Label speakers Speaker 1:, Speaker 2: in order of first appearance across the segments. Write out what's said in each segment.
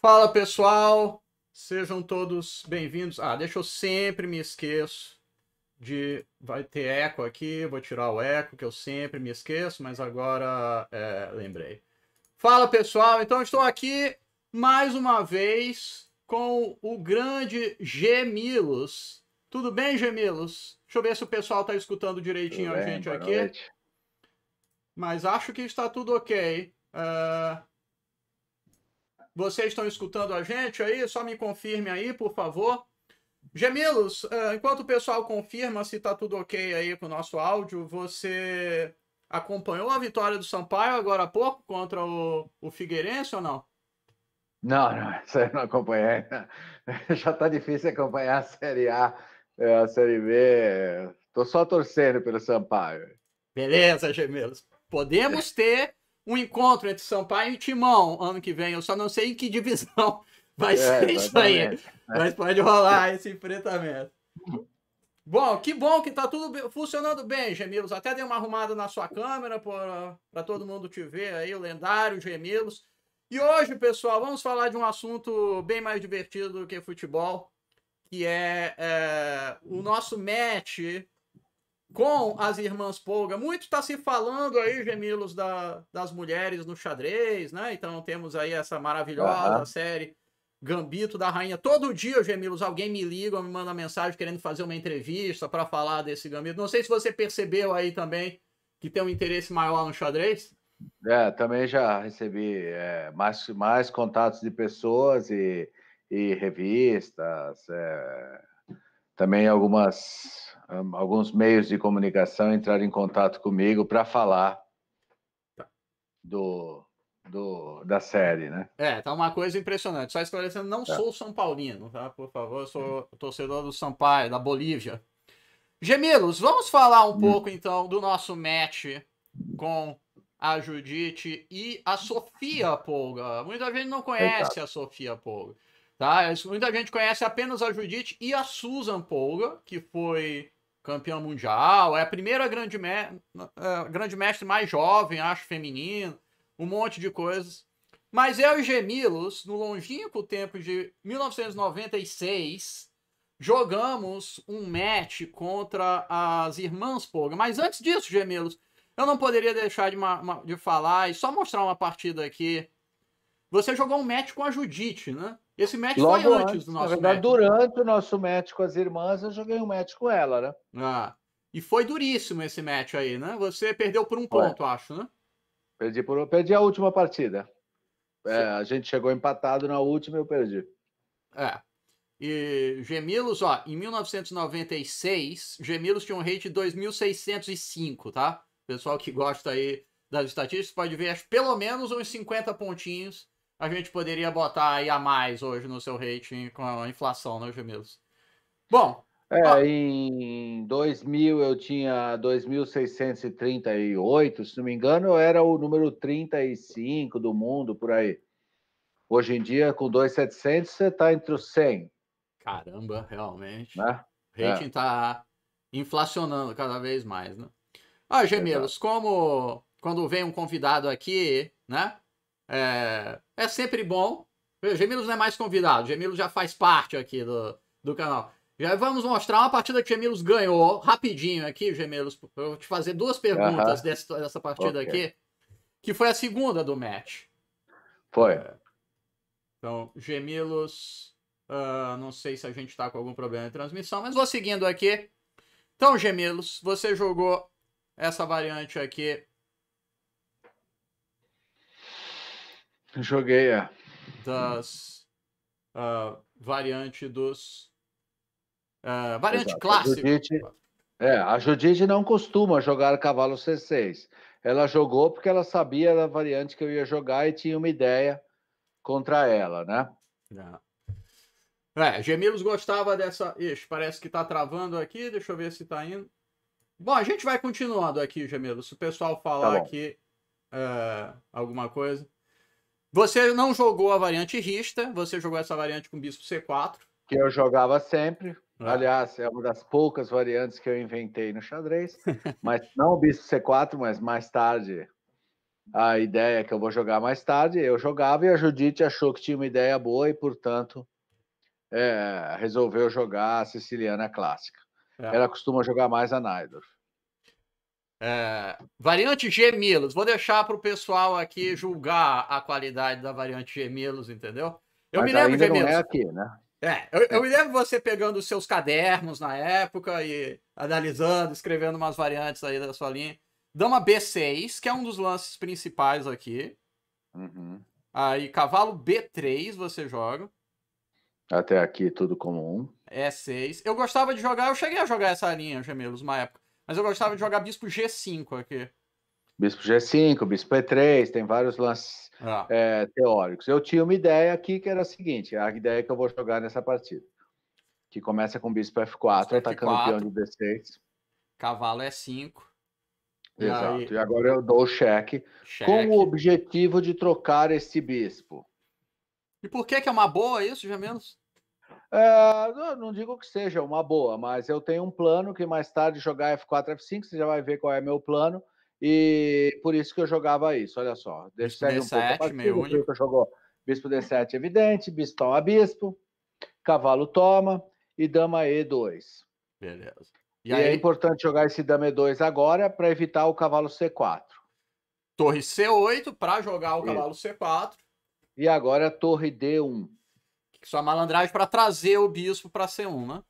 Speaker 1: Fala pessoal, sejam todos bem-vindos. Ah, deixa eu sempre me esqueço de. Vai ter eco aqui, vou tirar o eco que eu sempre me esqueço, mas agora é, lembrei. Fala pessoal, então estou aqui mais uma vez com o grande Gemilos. Tudo bem, Gemilos? Deixa eu ver se o pessoal está escutando direitinho a gente aqui. Noite. Mas acho que está tudo ok. Uh... Vocês estão escutando a gente aí? Só me confirme aí, por favor. Gemilos, eh, enquanto o pessoal confirma se está tudo ok aí com o nosso áudio, você acompanhou a vitória do Sampaio agora há pouco contra o, o Figueirense ou não?
Speaker 2: Não, não, isso eu não acompanhei. Já está difícil acompanhar a Série A, eh, a Série B. Tô só torcendo pelo Sampaio. Beleza, Gemelos. Podemos
Speaker 1: ter um encontro entre Sampaio e Timão ano que vem. Eu só não sei em que divisão vai é, ser isso aí. Mas pode rolar esse enfrentamento. Bom, que bom que tá tudo funcionando bem, Gemilos. Até dei uma arrumada na sua câmera para todo mundo te ver aí, o lendário Gemilos. E hoje, pessoal, vamos falar de um assunto bem mais divertido do que futebol, que é, é o nosso match com as irmãs Polga. Muito está se falando aí, gemilos, da, das mulheres no xadrez, né? Então temos aí essa maravilhosa uhum. série Gambito da Rainha. Todo dia, gemilos, alguém me liga, me manda mensagem querendo fazer uma entrevista para falar desse gambito. Não sei se você percebeu aí também que tem um interesse maior no xadrez.
Speaker 2: É, também já recebi é, mais, mais contatos de pessoas e, e revistas, é também algumas, hum, alguns meios de comunicação entraram em contato comigo para falar tá. do, do, da série, né?
Speaker 1: É, tá uma coisa impressionante. Só esclarecendo, não tá. sou São Paulino, tá? Por favor, eu sou hum. torcedor do Sampaio, da Bolívia. Gemilos, vamos falar um hum. pouco então do nosso match com a Judite e a Sofia Polga. Muita gente não conhece Eita. a Sofia Polga. Tá? Muita gente conhece apenas a Judite e a Susan Polga, que foi campeã mundial, é a primeira grande, me uh, grande mestre mais jovem, acho, feminino, um monte de coisas. Mas eu e Gemilos, no longínquo tempo de 1996, jogamos um match contra as irmãs Polga. Mas antes disso, Gemilos, eu não poderia deixar de, de falar e só mostrar uma partida aqui.
Speaker 2: Você jogou um match com a Judite né? Esse match Logo foi antes, antes do nosso verdade, match. Durante o nosso match com as irmãs, eu joguei um match com ela, né?
Speaker 1: Ah, e foi duríssimo esse match aí, né? Você perdeu por um ponto, acho, né?
Speaker 2: Perdi, por, perdi a última partida. É, a gente chegou empatado na última e eu perdi.
Speaker 1: É. E Gemilos, ó, em 1996, Gemilos tinha um rate de 2.605, tá? Pessoal que gosta aí das estatísticas pode ver, acho, pelo menos uns 50 pontinhos a gente poderia botar aí a mais hoje no seu rating com a inflação, né, Gemelos?
Speaker 2: Bom. É, ó... em 2000 eu tinha 2.638, se não me engano, eu era o número 35 do mundo por aí. Hoje em dia, com 2.700, você está entre os 100.
Speaker 1: Caramba, realmente. Né? O rating está é. Tá inflacionando cada vez mais, né? Ah, Gemelos, Exato. como quando vem um convidado aqui, né? É, é sempre bom. Gemilos não é mais convidado, Gemilos já faz parte aqui do, do canal. Já vamos mostrar uma partida que o Gemilos ganhou, rapidinho aqui, Gemilos. Eu vou te fazer duas perguntas uh -huh. dessa, dessa partida okay. aqui, que foi a segunda do match. Foi. É. então, Gemilos. Uh, não sei se a gente está com algum problema de transmissão, mas vou seguindo aqui. Então, Gemilos, você jogou essa variante aqui
Speaker 2: Joguei, é.
Speaker 1: Das uh, variante dos.
Speaker 2: Uh, variante Exato. clássica. A Judite, é, a Judite não costuma jogar cavalo C6. Ela jogou porque ela sabia da variante que eu ia jogar e tinha uma ideia contra ela, né? É. É, Gemilos gostava
Speaker 1: dessa. Ixi, parece que tá travando aqui. Deixa eu ver se tá indo. Bom, a gente vai continuando aqui, Gemilos. Se o pessoal falar tá aqui é, alguma coisa. Você não jogou a variante Rista, você jogou essa variante com Bispo C4.
Speaker 2: Que eu jogava sempre. Ah. Aliás, é uma das poucas variantes que eu inventei no xadrez. mas não o Bispo C4, mas mais tarde. A ideia que eu vou jogar mais tarde, eu jogava e a Judite achou que tinha uma ideia boa e, portanto, é, resolveu jogar a siciliana clássica. É. Ela costuma jogar mais a Naidorf.
Speaker 1: É, variante Gemelos. Vou deixar para o pessoal aqui julgar a qualidade da variante Gemelos, entendeu? Eu Mas me lembro, Gemelos. é
Speaker 2: aqui, né?
Speaker 1: É, eu, eu, é. me lembro você pegando os seus cadernos na época e analisando, escrevendo umas variantes aí da sua linha. Dama B6, que é um dos lances principais aqui. Uhum. Aí, cavalo B3 você joga.
Speaker 2: Até aqui tudo comum.
Speaker 1: É 6. Eu gostava de jogar, eu cheguei a jogar essa linha, Gemelos, uma época. Mas eu gostava de jogar bispo G5 aqui.
Speaker 2: Bispo G5, bispo E3, tem vários lances ah. é, teóricos. Eu tinha uma ideia aqui que era a seguinte: a ideia que eu vou jogar nessa partida. Que começa com bispo F4, bispo atacando F4, o peão de D6.
Speaker 1: Cavalo E5. É Exato. E, aí... e agora
Speaker 2: eu dou o cheque, cheque, com o objetivo de trocar esse bispo.
Speaker 1: E por que, que é uma boa isso, já menos?
Speaker 2: É, não digo que seja uma boa, mas eu tenho um plano que mais tarde jogar F4, F5, você já vai ver qual é meu plano, e por isso que eu jogava isso, olha só. Deixa eu um pouco partida, meio único. jogou bispo D7 evidente, bispo toma bispo, cavalo toma e dama E2. Beleza. E, e é aí... é importante jogar esse dama E2 agora para evitar o cavalo C4.
Speaker 1: Torre C8 para jogar o cavalo C4. E agora torre D1. Sua malandragem para trazer o bispo para ser um,
Speaker 2: né?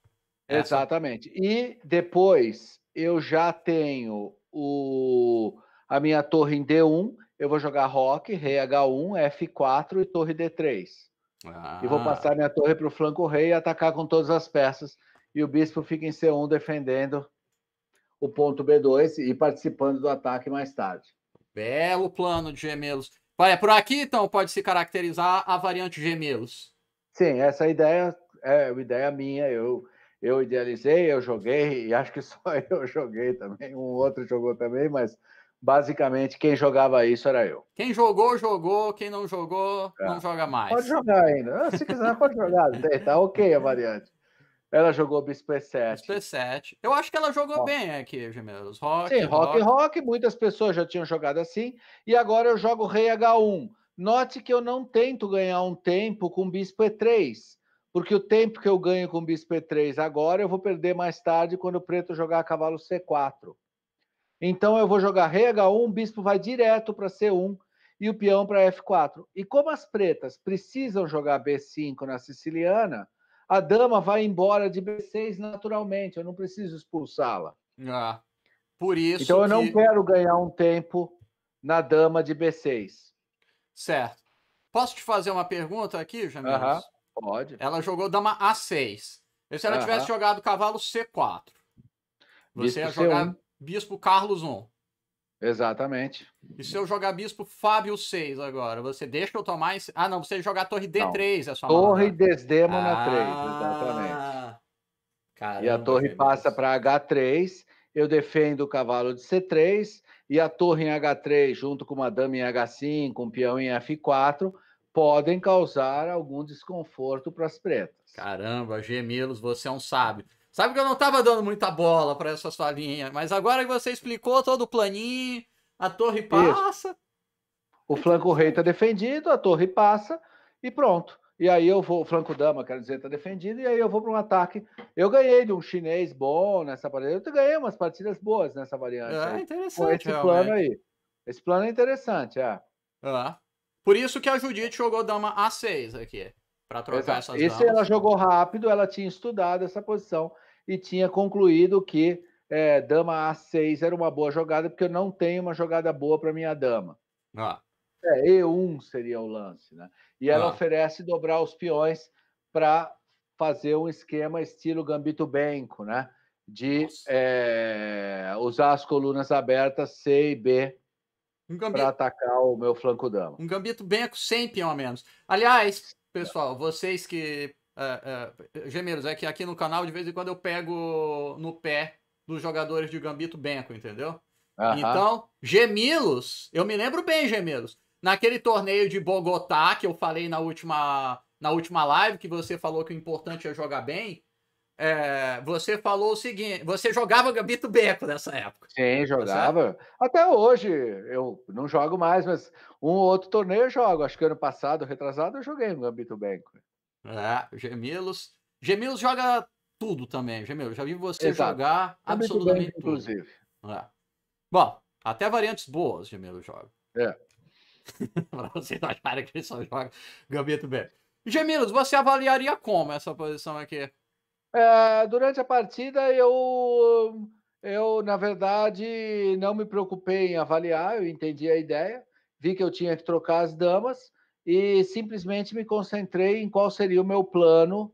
Speaker 2: Exatamente. E depois eu já tenho o a minha torre em D1, eu vou jogar rock, rei H1, F4 e torre D3. Ah. E vou ah. passar minha torre para o flanco rei e atacar com todas as peças. E o bispo fica em C1 defendendo o ponto B2 e participando do ataque mais tarde.
Speaker 1: Belo plano de gemelos. Olha, é por aqui então pode se caracterizar a variante gemelos.
Speaker 2: Sim, essa ideia é uma ideia minha. Eu, eu idealizei, eu joguei, e acho que só eu joguei também. Um outro jogou também, mas basicamente quem jogava isso era eu.
Speaker 1: Quem jogou, jogou. Quem não jogou, é. não joga mais. Pode
Speaker 2: jogar ainda. Ah, se quiser, pode jogar. Tá ok a variante. Ela jogou Bispo E7.
Speaker 1: Bispo E7. Eu acho que ela jogou rock. bem aqui, Gemelos. Rock, Sim, rock, rock,
Speaker 2: rock. Muitas pessoas já tinham jogado assim. E agora eu jogo Rei H1. Note que eu não tento ganhar um tempo com bispo E3, porque o tempo que eu ganho com bispo E3 agora eu vou perder mais tarde quando o preto jogar cavalo C4. Então eu vou jogar rei H1, o bispo vai direto para C1 e o peão para F4. E como as pretas precisam jogar B5 na siciliana, a dama vai embora de B6 naturalmente, eu não preciso expulsá-la. Ah, por isso. Então que... eu não quero ganhar um tempo na dama de B6. Certo.
Speaker 1: Posso te fazer uma pergunta aqui, Jamil? Uh -huh. Pode. Ela jogou dama A6. E se ela uh -huh. tivesse jogado cavalo C4?
Speaker 2: Você ia jogar C1.
Speaker 1: bispo Carlos 1.
Speaker 2: Exatamente.
Speaker 1: E se eu jogar bispo Fábio 6 agora? Você deixa eu tomar. Esse... Ah, não, você jogar torre D3 não. é só Torre
Speaker 2: Desdemona é ah, 3, exatamente. Caramba, e a torre passa para H3 eu defendo o cavalo de C3 e a torre em H3, junto com uma dama em H5, um peão em F4, podem causar algum desconforto para as pretas.
Speaker 1: Caramba, Gemilos, você é um sábio. Sabe que eu não estava dando muita bola para essa sua linha, mas agora que você explicou todo o planinho, a torre passa. Isso.
Speaker 2: O flanco rei está defendido, a torre passa e pronto e aí eu vou, Franco Dama, quero dizer, está defendido, e aí eu vou para um ataque. Eu ganhei de um chinês bom nessa variante eu ganhei umas partidas boas nessa variante. É interessante. esse realmente. plano aí. Esse plano é interessante, é.
Speaker 1: é. Por isso que a Judite jogou Dama A6 aqui, para trocar Exato. essas Esse ela
Speaker 2: jogou rápido, ela tinha estudado essa posição e tinha concluído que é, Dama A6 era uma boa jogada, porque eu não tenho uma jogada boa para minha Dama. Ah. É, E1 seria o lance, né? E ela ah. oferece dobrar os peões para fazer um esquema estilo Gambito Benco, né? De é, usar as colunas abertas C e B um gambito... para atacar o meu flanco dama. Um
Speaker 1: gambito Benco sem peão a menos. Aliás, pessoal, vocês que. Uh, uh, gemeiros, é que aqui no canal de vez em quando eu pego no pé dos jogadores de Gambito Benco, entendeu? Então, Gemilos, eu me lembro bem, Gemilos naquele torneio de Bogotá que eu falei na última, na última live, que você falou que o importante é jogar bem, é, você falou o seguinte: você jogava Gambito Beco nessa época.
Speaker 2: Sim, tá jogava. Até hoje eu não jogo mais, mas um ou outro torneio eu jogo. Acho que ano passado, retrasado, eu joguei no Gambito Beco.
Speaker 1: É, Gemilos. Gemilos joga tudo também, Gemilos. Já vi você Exato. jogar absolutamente tudo. Inclusive. É. Bom, até variantes boas, Gemilos joga. É. para vocês não acharem que ele só joga Gambito B. Gemilos, você avaliaria como essa posição aqui?
Speaker 2: É, durante a partida, eu, eu, na verdade, não me preocupei em avaliar, eu entendi a ideia, vi que eu tinha que trocar as damas e simplesmente me concentrei em qual seria o meu plano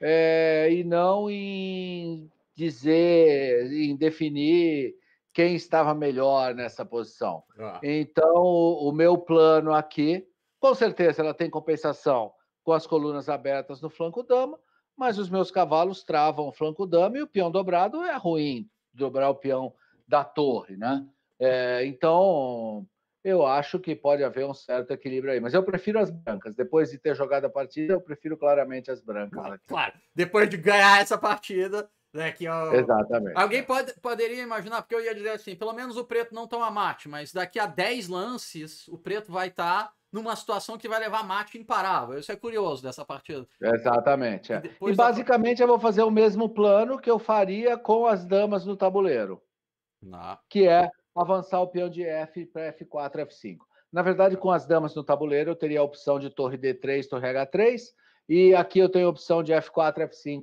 Speaker 2: é, e não em dizer, em definir quem estava melhor nessa posição. Ah. Então, o, meu plano aqui, com certeza ela tem compensação com as colunas abertas no flanco dama, mas os meus cavalos travam o flanco dama e o peão dobrado é ruim, dobrar o peão da torre, né? É, então, eu acho que pode haver um certo equilíbrio aí. Mas eu prefiro as brancas. Depois de ter jogado a partida, eu prefiro claramente as brancas. Claro, claro. depois de ganhar essa
Speaker 1: partida, né,
Speaker 2: que Exatamente. Alguém
Speaker 1: pode, poderia imaginar, porque eu ia dizer assim, pelo menos o preto não toma mate, mas daqui a 10 lances o preto vai estar tá numa situação que vai levar mate imparável. Isso é curioso dessa partida.
Speaker 2: Exatamente. É. E, e basicamente da... eu vou fazer o mesmo plano que eu faria com as damas no tabuleiro. Que é avançar o peão de F para F4, F5. Na verdade, com as damas no tabuleiro, eu teria a opção de torre D3, torre H3, e aqui eu tenho a opção de F4, F5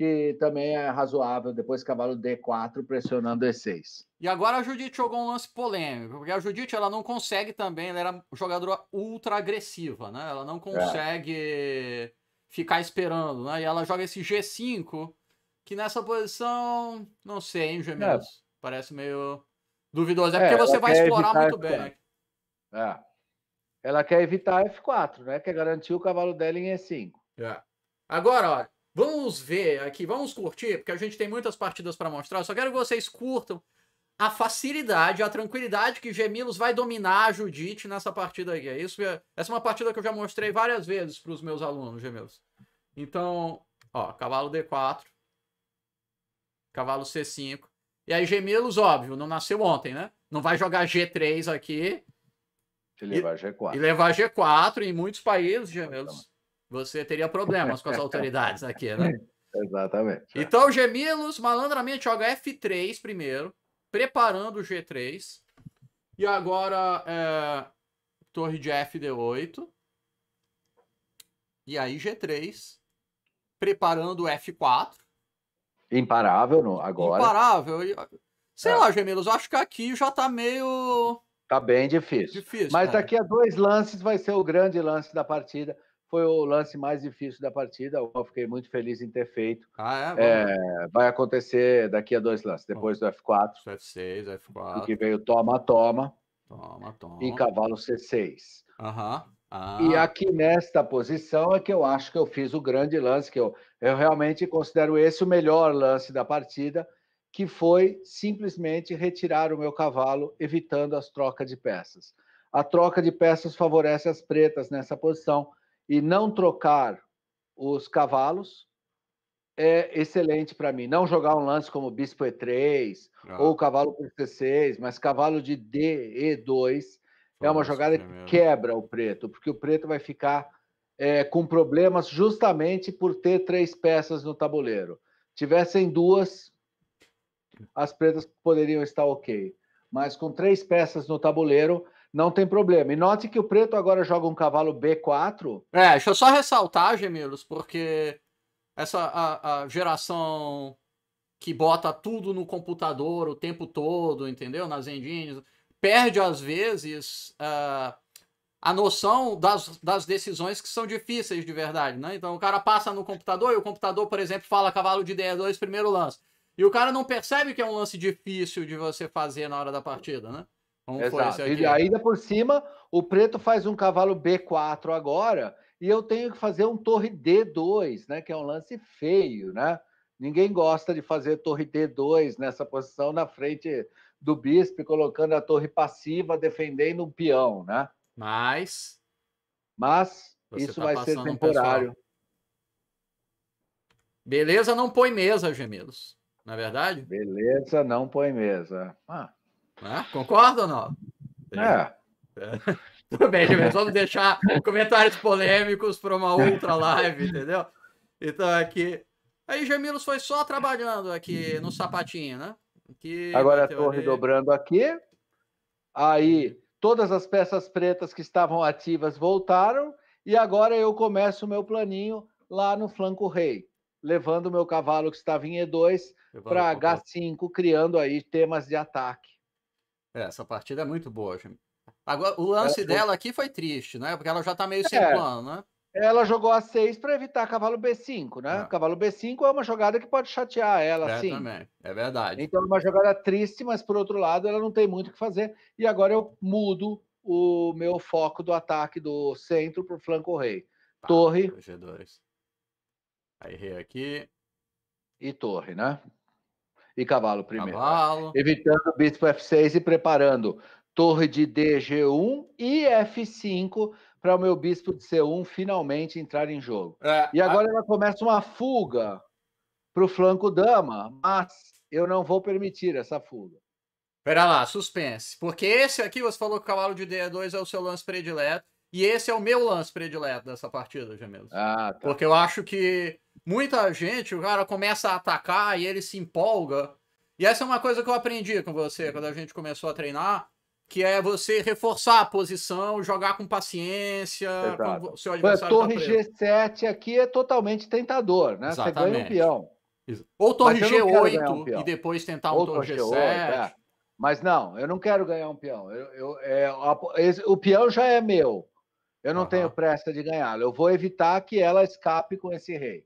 Speaker 2: que também é razoável depois cavalo D4 pressionando E6. E agora a Judith
Speaker 1: jogou um lance polêmico, porque a Judith ela não consegue também, ela era jogadora ultra agressiva, né? Ela não é. consegue é. ficar esperando, né? E ela joga esse G5, que nessa posição, não sei, hein, Gêmeos? É. Parece meio
Speaker 2: duvidoso. É, é porque você vai explorar muito F4. bem, né? É. Ela quer evitar F4, né? Quer é garantir o cavalo dela em E5.
Speaker 1: É. Agora, olha. Vamos ver aqui, vamos curtir, porque a gente tem muitas partidas para mostrar. Eu só quero que vocês curtam a facilidade, a tranquilidade que Gemilos vai dominar a Judite nessa partida aqui. É isso é, essa é uma partida que eu já mostrei várias vezes para os meus alunos, Gemilos. Então, ó, cavalo D4, cavalo C5. E aí Gemilos, óbvio, não nasceu ontem, né? Não vai jogar G3 aqui.
Speaker 2: E levar G4. E
Speaker 1: levar G4 em muitos países, Gemilos você teria problemas com as autoridades
Speaker 2: aqui, né? Exatamente.
Speaker 1: É. Então, Gemilos, malandramente joga F3 primeiro, preparando o G3. E agora, é, torre de FD8. E aí, G3, preparando o F4.
Speaker 2: Imparável, não? Agora.
Speaker 1: Imparável. Sei é. lá, Gemilos, acho que aqui já tá meio. Tá
Speaker 2: bem difícil. difícil Mas cara. É. daqui a dois lances vai ser o grande lance da partida foi o lance mais difícil da partida. Eu fiquei muito feliz em ter feito. Ah, é? é vai acontecer daqui a dois lances, depois do F4. F6, F4. que veio toma, toma. Toma, toma. E cavalo C6. Uhum. Ah. E aqui nesta posição é que eu acho que eu fiz o grande lance, que eu, eu realmente considero esse o melhor lance da partida, que foi simplesmente retirar o meu cavalo, evitando as trocas de peças. A troca de peças favorece as pretas nessa posição, e não trocar os cavalos é excelente para mim. Não jogar um lance como Bispo E3 ah. ou cavalo por C6, mas cavalo de D, E2 é uma jogada é que quebra o preto, porque o preto vai ficar é, com problemas justamente por ter três peças no tabuleiro. Tivessem duas, as pretas poderiam estar ok. Mas com três peças no tabuleiro, não tem problema. E note que o preto agora joga um cavalo B4. É, deixa
Speaker 1: eu só ressaltar, Gemilos, porque essa a, a geração que bota tudo no computador o tempo todo, entendeu? Nas engines, perde às vezes uh, a noção das, das decisões que são difíceis de verdade, né? Então o cara passa no computador e o computador, por exemplo, fala cavalo de D2, primeiro lance. E o cara não percebe que é um lance difícil de você fazer na hora da
Speaker 2: partida, né? Como Exato. E ainda por cima, o preto faz um cavalo B4 agora e eu tenho que fazer um torre D2, né? Que é um lance feio, né? Ninguém gosta de fazer torre D2 nessa posição na frente do bispo, colocando a torre passiva, defendendo um peão, né?
Speaker 1: Mas. Mas isso tá vai ser temporário. Beleza, não põe mesa, gemelos. Na é verdade? Beleza, não põe mesa. Ah. Né? Concorda ou não? É. é. Tudo bem, gente, vamos deixar comentários polêmicos para uma outra live, entendeu? Então aqui. É aí Gemilos foi só trabalhando aqui no sapatinho, né?
Speaker 2: Aqui, Agora estou redobrando aqui. Aí todas as peças pretas que estavam ativas voltaram e agora eu começo o meu planinho lá no flanco rei, levando o meu cavalo que estava em E2 para H5, criando aí temas de ataque.
Speaker 1: É, essa partida é muito boa, Jimmy. Agora, o lance ela dela aqui foi triste, né? Porque ela já tá meio é. sem plano, né?
Speaker 2: Ela jogou a 6 para evitar cavalo B5, né? É. Cavalo B5 é uma jogada que pode chatear ela, é, sim. Também. É verdade. Então é uma jogada triste, mas por outro lado, ela não tem muito o que fazer. E agora eu mudo o meu foco do ataque do centro para o flanco rei. Tá, torre. G2. Aí rei aqui. E torre, né? e cavalo primeiro. Né? Cavalo. Evitando bispo F6 e preparando torre de DG1 e F5 para o meu bispo de C1 finalmente entrar em jogo. É, e agora a... ela começa uma fuga para o flanco dama, mas eu não vou permitir essa fuga. Pera lá,
Speaker 1: suspense. Porque esse aqui você falou que o cavalo de D2 é o seu lance predileto. E esse é o meu lance predileto dessa partida, Gemelos. Ah, tá. Porque eu acho que muita gente, o cara começa a atacar e ele se empolga. E essa é uma coisa que eu aprendi com você quando a gente começou a treinar, que é você reforçar a posição, jogar com paciência. o Seu adversário tá torre
Speaker 2: G7 aqui é totalmente tentador, né? Exatamente. Você ganha um peão.
Speaker 1: Ou torre G8 um e
Speaker 2: depois tentar um torre, G7. G8, é. Mas não, eu não quero ganhar um peão. Eu, eu, é, o peão já é meu. Eu não uhum. tenho pressa de ganhá-la. Eu vou evitar que ela escape com esse rei.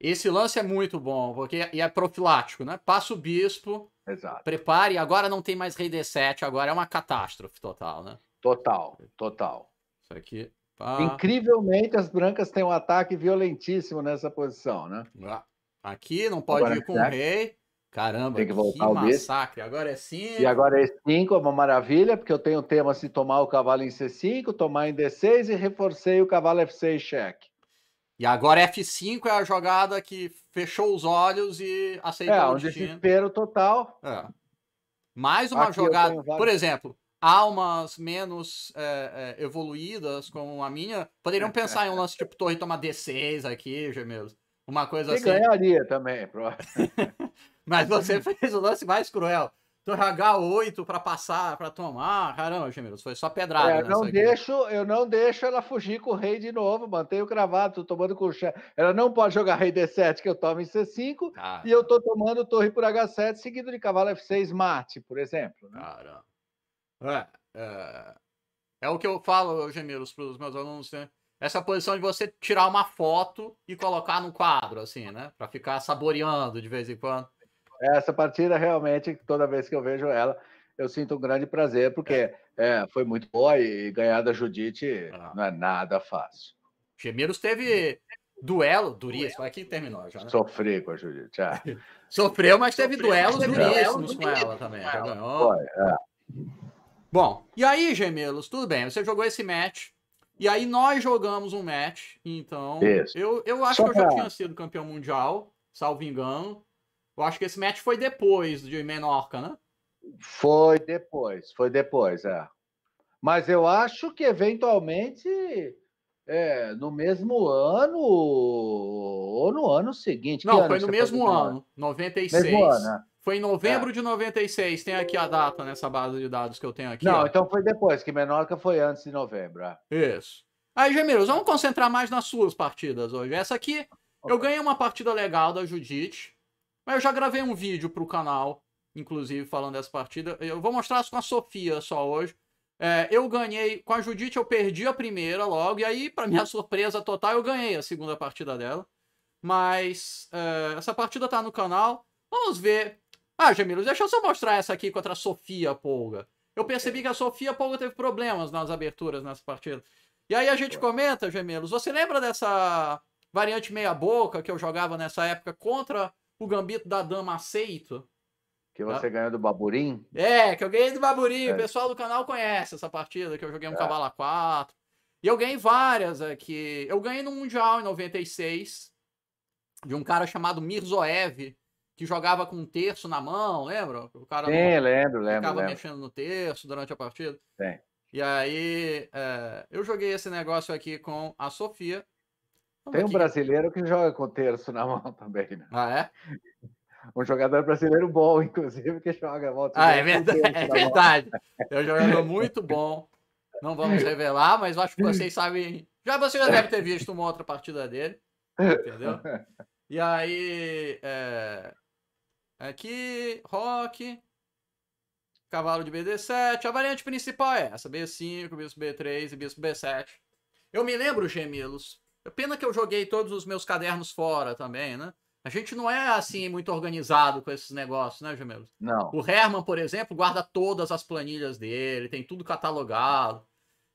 Speaker 2: Esse lance é muito bom,
Speaker 1: porque e é profilático, né? Passa o bispo, Exato. prepare, agora não tem mais rei D7, agora é uma catástrofe total, né? Total, total. Isso aqui. Pá.
Speaker 2: Incrivelmente, as brancas têm um ataque violentíssimo nessa posição, né? Aqui não pode agora ir com o né? rei. Caramba, tem que voltar que massacre.
Speaker 1: Desse. Agora é 5. E
Speaker 2: agora é 5, é uma maravilha, porque eu tenho o tema se tomar o cavalo em C5, tomar em D6 e reforcei o cavalo F6 cheque.
Speaker 1: E agora F5 é a jogada que fechou os olhos e aceitou é, o um é desespero total. É. Mais uma Aqui jogada, vários... por exemplo, almas menos é, é, evoluídas como a minha poderiam pensar em um lance tipo torre tomar D6 aqui, gemelos. Uma coisa Você assim. ganharia
Speaker 2: também,
Speaker 1: Mas você fez o lance mais cruel. h8 para passar, para tomar. Caramba, Gemiros, foi só pedrada. É, né, eu, não
Speaker 2: deixo, eu não deixo ela fugir com o rei de novo. Mantenho cravado, tô tomando com o chefe. Ela não pode jogar rei D7, que eu tomo em C5. Tá. E eu tô tomando torre por H7, seguido de cavalo F6 mate, por exemplo.
Speaker 1: Né? Caramba. É, é, é o que eu falo, Gemiros, para os meus alunos, né? Essa posição de você tirar uma foto e colocar num quadro, assim, né? Para ficar saboreando de vez em quando.
Speaker 2: Essa partida, realmente, toda vez que eu vejo ela, eu sinto um grande prazer, porque é. É, foi muito boa e ganhar da Judite ah. não é nada fácil.
Speaker 1: Gemeiros teve duelo duríssimo. Aqui terminou já. Né?
Speaker 2: Sofri com a Judite. Já. É.
Speaker 1: Sofreu, mas teve Sofri. duelos duríssimos com ela também. Já ganhou. Foi, é. Bom, e aí, Gemelos, tudo bem. Você jogou esse match e aí nós jogamos um match, então. Isso. Eu, eu acho Só que eu já tinha sido campeão mundial, salvo engano. Eu acho que esse match foi depois de Menorca, né?
Speaker 2: Foi depois, foi depois, é. Mas eu acho que eventualmente é, no mesmo ano ou no ano seguinte. Não, foi ano no mesmo ano, 96. Mesmo ano, né?
Speaker 1: Foi em novembro é. de 96, tem aqui a data nessa base de dados que eu tenho aqui. Não, ó.
Speaker 2: então foi depois, que Menorca foi antes de novembro. É. Isso.
Speaker 1: Aí, Gemiros, vamos concentrar mais nas suas partidas hoje. Essa aqui, okay. eu ganhei uma partida legal da Judite, mas eu já gravei um vídeo pro canal, inclusive, falando dessa partida. Eu vou mostrar com a Sofia só hoje. É, eu ganhei, com a Judite eu perdi a primeira logo, e aí, para minha surpresa total, eu ganhei a segunda partida dela. Mas é, essa partida tá no canal. Vamos ver ah, Gemilos, deixa eu só mostrar essa aqui contra a Sofia Polga. Eu percebi que a Sofia Polga teve problemas nas aberturas nessa partida. E aí a gente comenta, Gemelos, você lembra dessa variante meia-boca que eu jogava nessa época contra o gambito da dama aceito?
Speaker 2: Que ah. você ah. ganhou do Baburim?
Speaker 1: É, que eu ganhei do Baburim. É. O pessoal do canal conhece essa partida, que eu joguei um é. cavalo a 4. E eu ganhei várias aqui. Eu ganhei no Mundial em 96, de um cara chamado Mirzoev, que jogava com um terço na mão, lembra? O cara Sim, não, lembro, lembro, ficava lembro. mexendo no terço durante a partida. Sim. E aí, é, eu joguei esse negócio aqui com a Sofia.
Speaker 2: Vamos Tem um aqui. brasileiro que joga com terço na mão também, né? Ah, é? Um jogador brasileiro bom, inclusive, que joga volta. Ah, é verdade. É
Speaker 1: verdade. É um jogador muito bom. Não vamos revelar, mas acho que vocês sabem. Já vocês já devem ter visto uma outra partida dele.
Speaker 2: Entendeu?
Speaker 1: E aí. É... Aqui, rock. Cavalo de BD7. A variante principal é essa: B5, bispo B3 e bispo B7. Eu me lembro, gemelos. Pena que eu joguei todos os meus cadernos fora também, né? A gente não é assim muito organizado com esses negócios, né, gemelos? Não. O Herman, por exemplo, guarda todas as planilhas dele, tem tudo catalogado.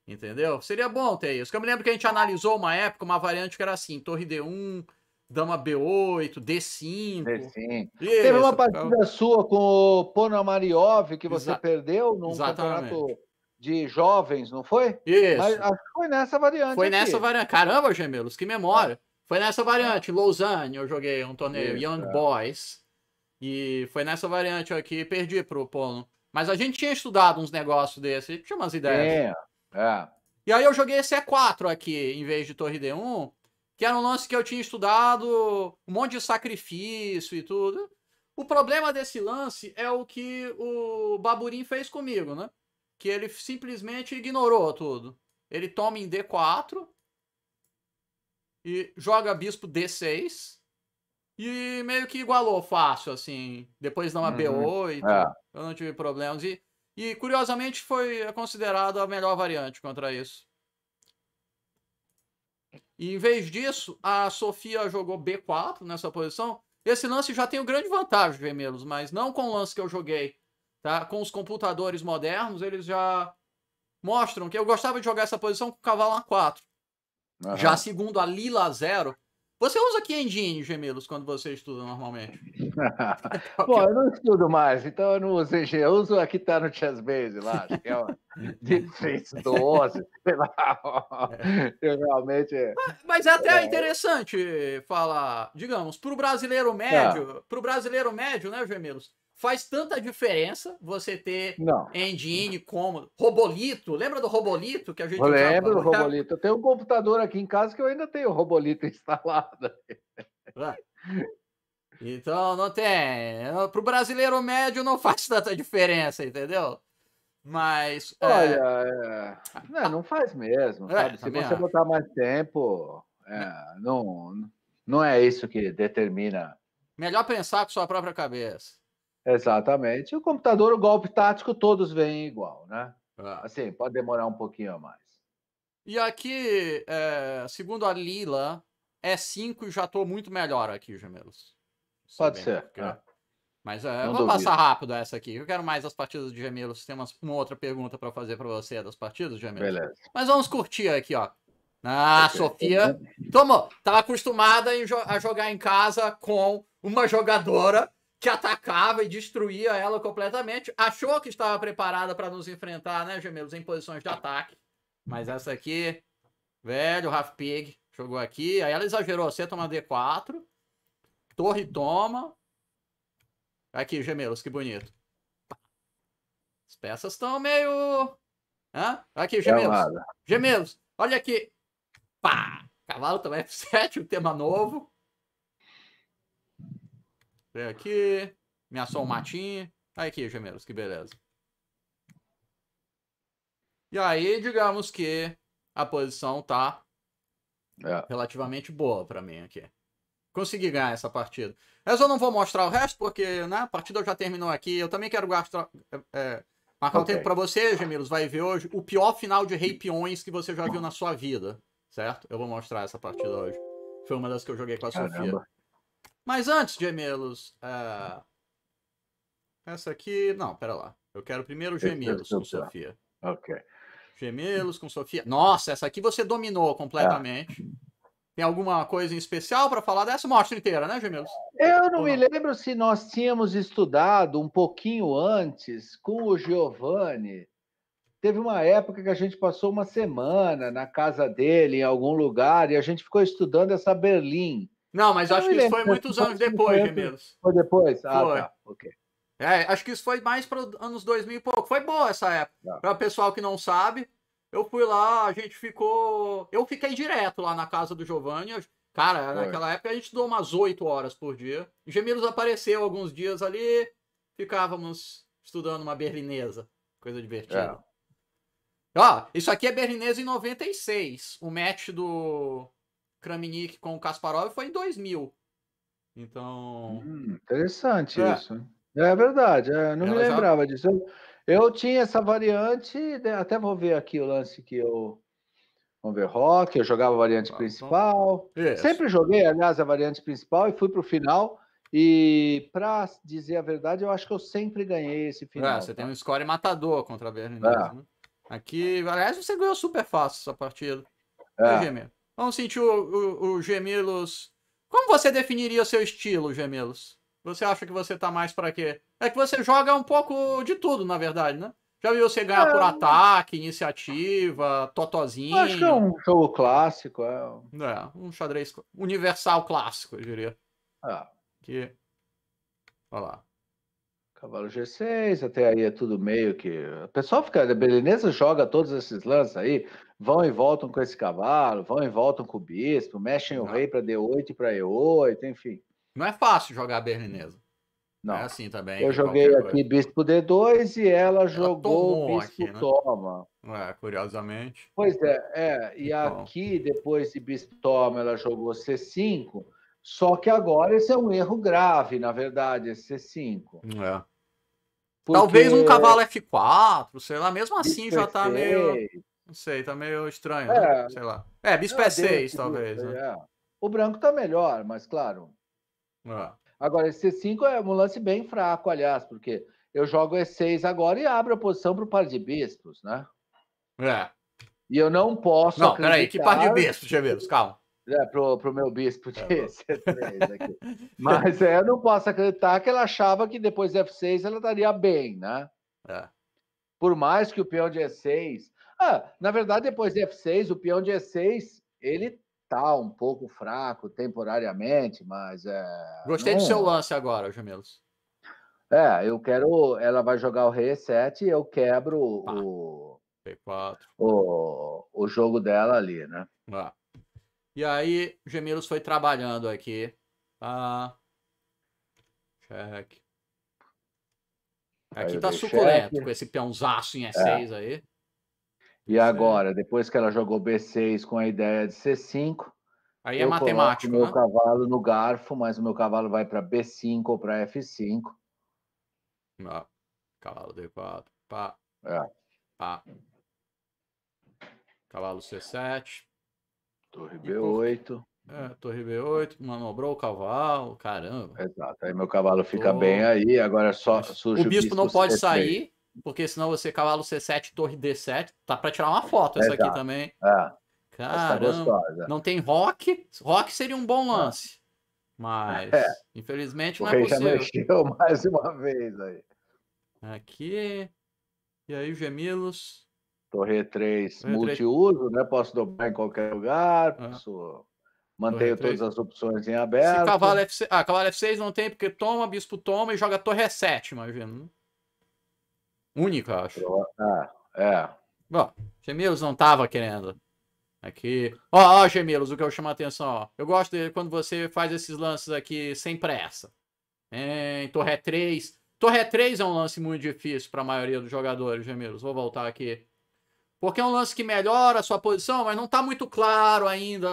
Speaker 1: Entendeu? Seria bom ter isso. eu me lembro que a gente analisou uma época, uma variante que era assim: torre D1, Dama B8, D5.
Speaker 2: D5. Teve uma partida sua com o Ponomariov que você Exa perdeu num Exatamente. campeonato de jovens, não foi? Isso. Mas acho que foi nessa variante. Foi aqui. nessa
Speaker 1: variante. Caramba, gemelos, que memória. É. Foi nessa variante. É. Lausanne, eu joguei um torneio Isso, Young é. Boys. E foi nessa variante aqui, perdi pro Pono. Mas a gente tinha estudado uns negócios desses, tinha umas ideias. É, é. E aí eu joguei esse E4 aqui, em vez de torre D1, que era um lance que eu tinha estudado, um monte de sacrifício e tudo. O problema desse lance é o que o Baburim fez comigo, né? Que ele simplesmente ignorou tudo. Ele toma em D4 e joga bispo D6 e meio que igualou fácil, assim. Depois dá uma uhum. B8, é. eu não tive problemas. E, e curiosamente foi considerado a melhor variante contra isso. E em vez disso, a Sofia jogou B4 nessa posição. Esse lance já tem grande vantagem, vermelhos mas não com o lance que eu joguei. Tá? Com os computadores modernos, eles já mostram que eu gostava de jogar essa posição com o cavalo A4. Uhum. Já segundo a Lila 0, você usa que engine, Gemelos, quando você estuda normalmente?
Speaker 2: Bom, é? eu não estudo mais, então eu não uso engine. Eu uso a que está no Chessbase lá, acho que é uma defesa do sei lá. É. Eu realmente... Mas,
Speaker 1: mas é até é. interessante falar, digamos, para o brasileiro médio, é. Ah. para o brasileiro médio, né, Gemelos? faz tanta diferença você ter não. engine como Robolito. Lembra do Robolito que a gente Eu lembro do Robolito.
Speaker 2: Eu tenho um computador aqui em casa que eu ainda tenho o Robolito instalado. Ah. Então
Speaker 1: não tem. Para o brasileiro médio não faz tanta diferença, entendeu?
Speaker 2: Mas. É. Olha, é... não, é, ah. não, faz mesmo. É, Se você botar mais tempo, é, né? não, não é isso que determina. Melhor
Speaker 1: pensar com sua própria cabeça.
Speaker 2: Exatamente. O computador, o golpe tático, todos vêm igual, né? Ah. Assim, pode demorar um pouquinho a mais.
Speaker 1: E aqui, é, segundo a Lila, é 5 e já estou muito melhor aqui, Gemelos. Pode ser. Porque... É. Mas é, vamos duvido. passar rápido essa aqui. Eu quero mais as partidas de Gemelos. Tem umas, uma outra pergunta para fazer para você das partidas Gemelos. Beleza. Mas vamos curtir aqui, ó. Ah, okay. Sofia. Tomou. Tava acostumada jo a jogar em casa com uma jogadora que atacava e destruía ela completamente. Achou que estava preparada para nos enfrentar, né, gemelos, em posições de ataque. Mas essa aqui, velho, Half Pig jogou aqui. Aí ela exagerou, você toma D4. Torre toma. Aqui, gemelos, que bonito. As peças estão meio... Hã? Aqui, é gemelos. Gemelos, olha aqui. Pá! Cavalo também F7, é um tema novo. Vem aqui. Ameaçou um matinho. Aí aqui, gemelos, que beleza. E aí, digamos que a posição tá é. relativamente boa para mim aqui. Consegui ganhar essa partida. Eu só não vou mostrar o resto, porque né, a partida já terminou aqui. Eu também quero gastar, é, é marcar okay. um tempo para você, Gemiros. Vai ver hoje o pior final de Rei Peões que você já viu na sua vida, certo? Eu vou mostrar essa partida hoje. Foi uma das que eu joguei com a Caramba. Sofia. Mas antes, gemelos. Uh... Eh, essa aqui. Não, pera lá. Eu quero primeiro gemelos com Sofia. Ok. Gemelos com Sofia. Nossa, essa aqui você dominou completamente. Ah. Tem alguma coisa em especial para falar dessa? Mostra inteira, né, Gemelos?
Speaker 2: Eu não, não, me lembro se nós tínhamos estudado um pouquinho antes com o Giovanni. Teve uma época que a gente passou uma semana na casa dele, em algum lugar, e a gente ficou estudando essa Berlim. Não, mas eu acho que isso foi muitos anos depois, Remelos. Foi depois? Ah, foi. tá. Ok.
Speaker 1: É, acho que isso foi mais para anos 2000 e pouco. Foi boa essa época. Tá. Para o pessoal que não sabe, eu fui lá, a gente ficou. Eu fiquei direto lá na casa do Giovanni. Cara, foi. naquela época a gente deu umas 8 horas por dia. Gemelos apareceu alguns dias ali, ficávamos estudando uma berlinesa. Coisa divertida. É. Ó, isso aqui é berlinesa em 96. O match do Kramnik com o Kasparov foi em 2000. Então. Hum,
Speaker 2: interessante é. isso. É verdade, eu é, não Ela me lembrava já... disso. Eu, eu, tinha essa variante, né, até vou ver aqui o lance que eu. Vamos ver, rock, eu jogava a variante ah, principal. Então... Sempre joguei, aliás, a variante principal e fui para o final. E para dizer a verdade, eu acho que eu sempre ganhei esse é, final. É, você tá? tem
Speaker 1: um score matador contra a Berlinese, é. né? Aqui, aliás, você ganhou super fácil essa partida. É. Vamos sentir o, Gemelos. Como você definiria seu estilo, Gemelos? Você acha que você tá mais para quê? É que você joga um pouco de tudo, na verdade, né? Já viu você ganhar é, por ataque, iniciativa, totozinho. Acho que é um
Speaker 2: jogo clássico. É, um, é,
Speaker 1: um xadrez universal clássico, eu diria. Ah, Que...
Speaker 2: Olha lá. Cavalo G6, até aí é tudo meio que. O pessoal fica. A Belenesa joga todos esses lances aí vão e voltam com esse cavalo, vão e voltam com o bispo, mexem não. o rei para D8 e para E8, enfim. Não é
Speaker 1: fácil jogar a Berlinesa.
Speaker 2: Não. É assim também. Eu joguei aqui coisa. bispo D2 e ela, ela jogou bispo aqui, né? toma. É, curiosamente. Pois é, é. E então. aqui, depois de bispo toma, ela jogou C5. Só que agora esse é um erro grave, na verdade, esse é C5. É. Porque... Talvez um cavalo
Speaker 1: F4, sei lá, mesmo assim bispo já é tá meio. Não sei, tá meio estranho, né? é, né? sei lá. É, bispo é 6, é, talvez. né? é.
Speaker 2: O branco tá melhor, mas claro. Ah. Agora, esse C5 é um lance bem fraco, aliás, porque eu jogo E6 agora e abro a posição pro par de bispos, né? É. E eu não posso. Não, acreditar... peraí, que par de bispos, Cheveiros? Calma. É, pro, pro meu bispo de é, C3 aqui. Mas é, eu não posso acreditar que ela achava que depois de F6 ela estaria bem, né? É. Por mais que o peão de E6 ah, na verdade, depois de F6, o peão de E6, ele tá um pouco fraco temporariamente, mas. É, Gostei não... do seu
Speaker 1: lance agora, Jamelos.
Speaker 2: É, eu quero. Ela vai jogar o rei E7 e eu quebro ah, o. P4. O, o jogo dela ali, né? Ah.
Speaker 1: E aí, Gemelos foi trabalhando aqui. Ah,
Speaker 2: tá? Check. Aqui tá suculento check.
Speaker 1: com esse peãozaço em E6 é. aí.
Speaker 2: E agora, depois que ela jogou B6 com a ideia de C5, aí é matemático. Meu né? cavalo no garfo, mas o meu cavalo vai para B5 ou para F5. Ah, cavalo D4, pá, é.
Speaker 1: pá. Cavalo C7.
Speaker 2: Torre B8.
Speaker 1: É, torre B8, manobrou o cavalo, caramba. Exato,
Speaker 2: aí meu cavalo fica bem aí, agora só surge o bispo. O bispo não pode c sair,
Speaker 1: porque senão você cavalo C7, torre D7. Tá para tirar uma foto é essa aqui também.
Speaker 2: É. Caramba.
Speaker 1: Não tem rock. Rock seria um bom é. lance. Mas, é. infelizmente, não o é possível. já
Speaker 2: mexeu mais uma vez aí. Aqui. E aí, Gemilos? Torre 3, multiuso, né? Posso dobrar em qualquer lugar. Ah. Posso... Mantenho todas as opções em aberto. Se cavalo
Speaker 1: F6... Ah, cavalo F6 não tem, porque toma, bispo toma e joga torre 7, imagina. Né? Única,
Speaker 2: acho. É, Bom,
Speaker 1: é. Ó, Gemilos não tava querendo. Aqui. Ó, ó, Gemilos, o que eu chamo a atenção, ó. Eu gosto de quando você faz esses lances aqui sem pressa. em Torre 3. Torre 3 é um lance muito difícil para a maioria dos jogadores, Gemilos. Vou voltar aqui. Porque é um lance que melhora a sua posição, mas não tá muito claro ainda,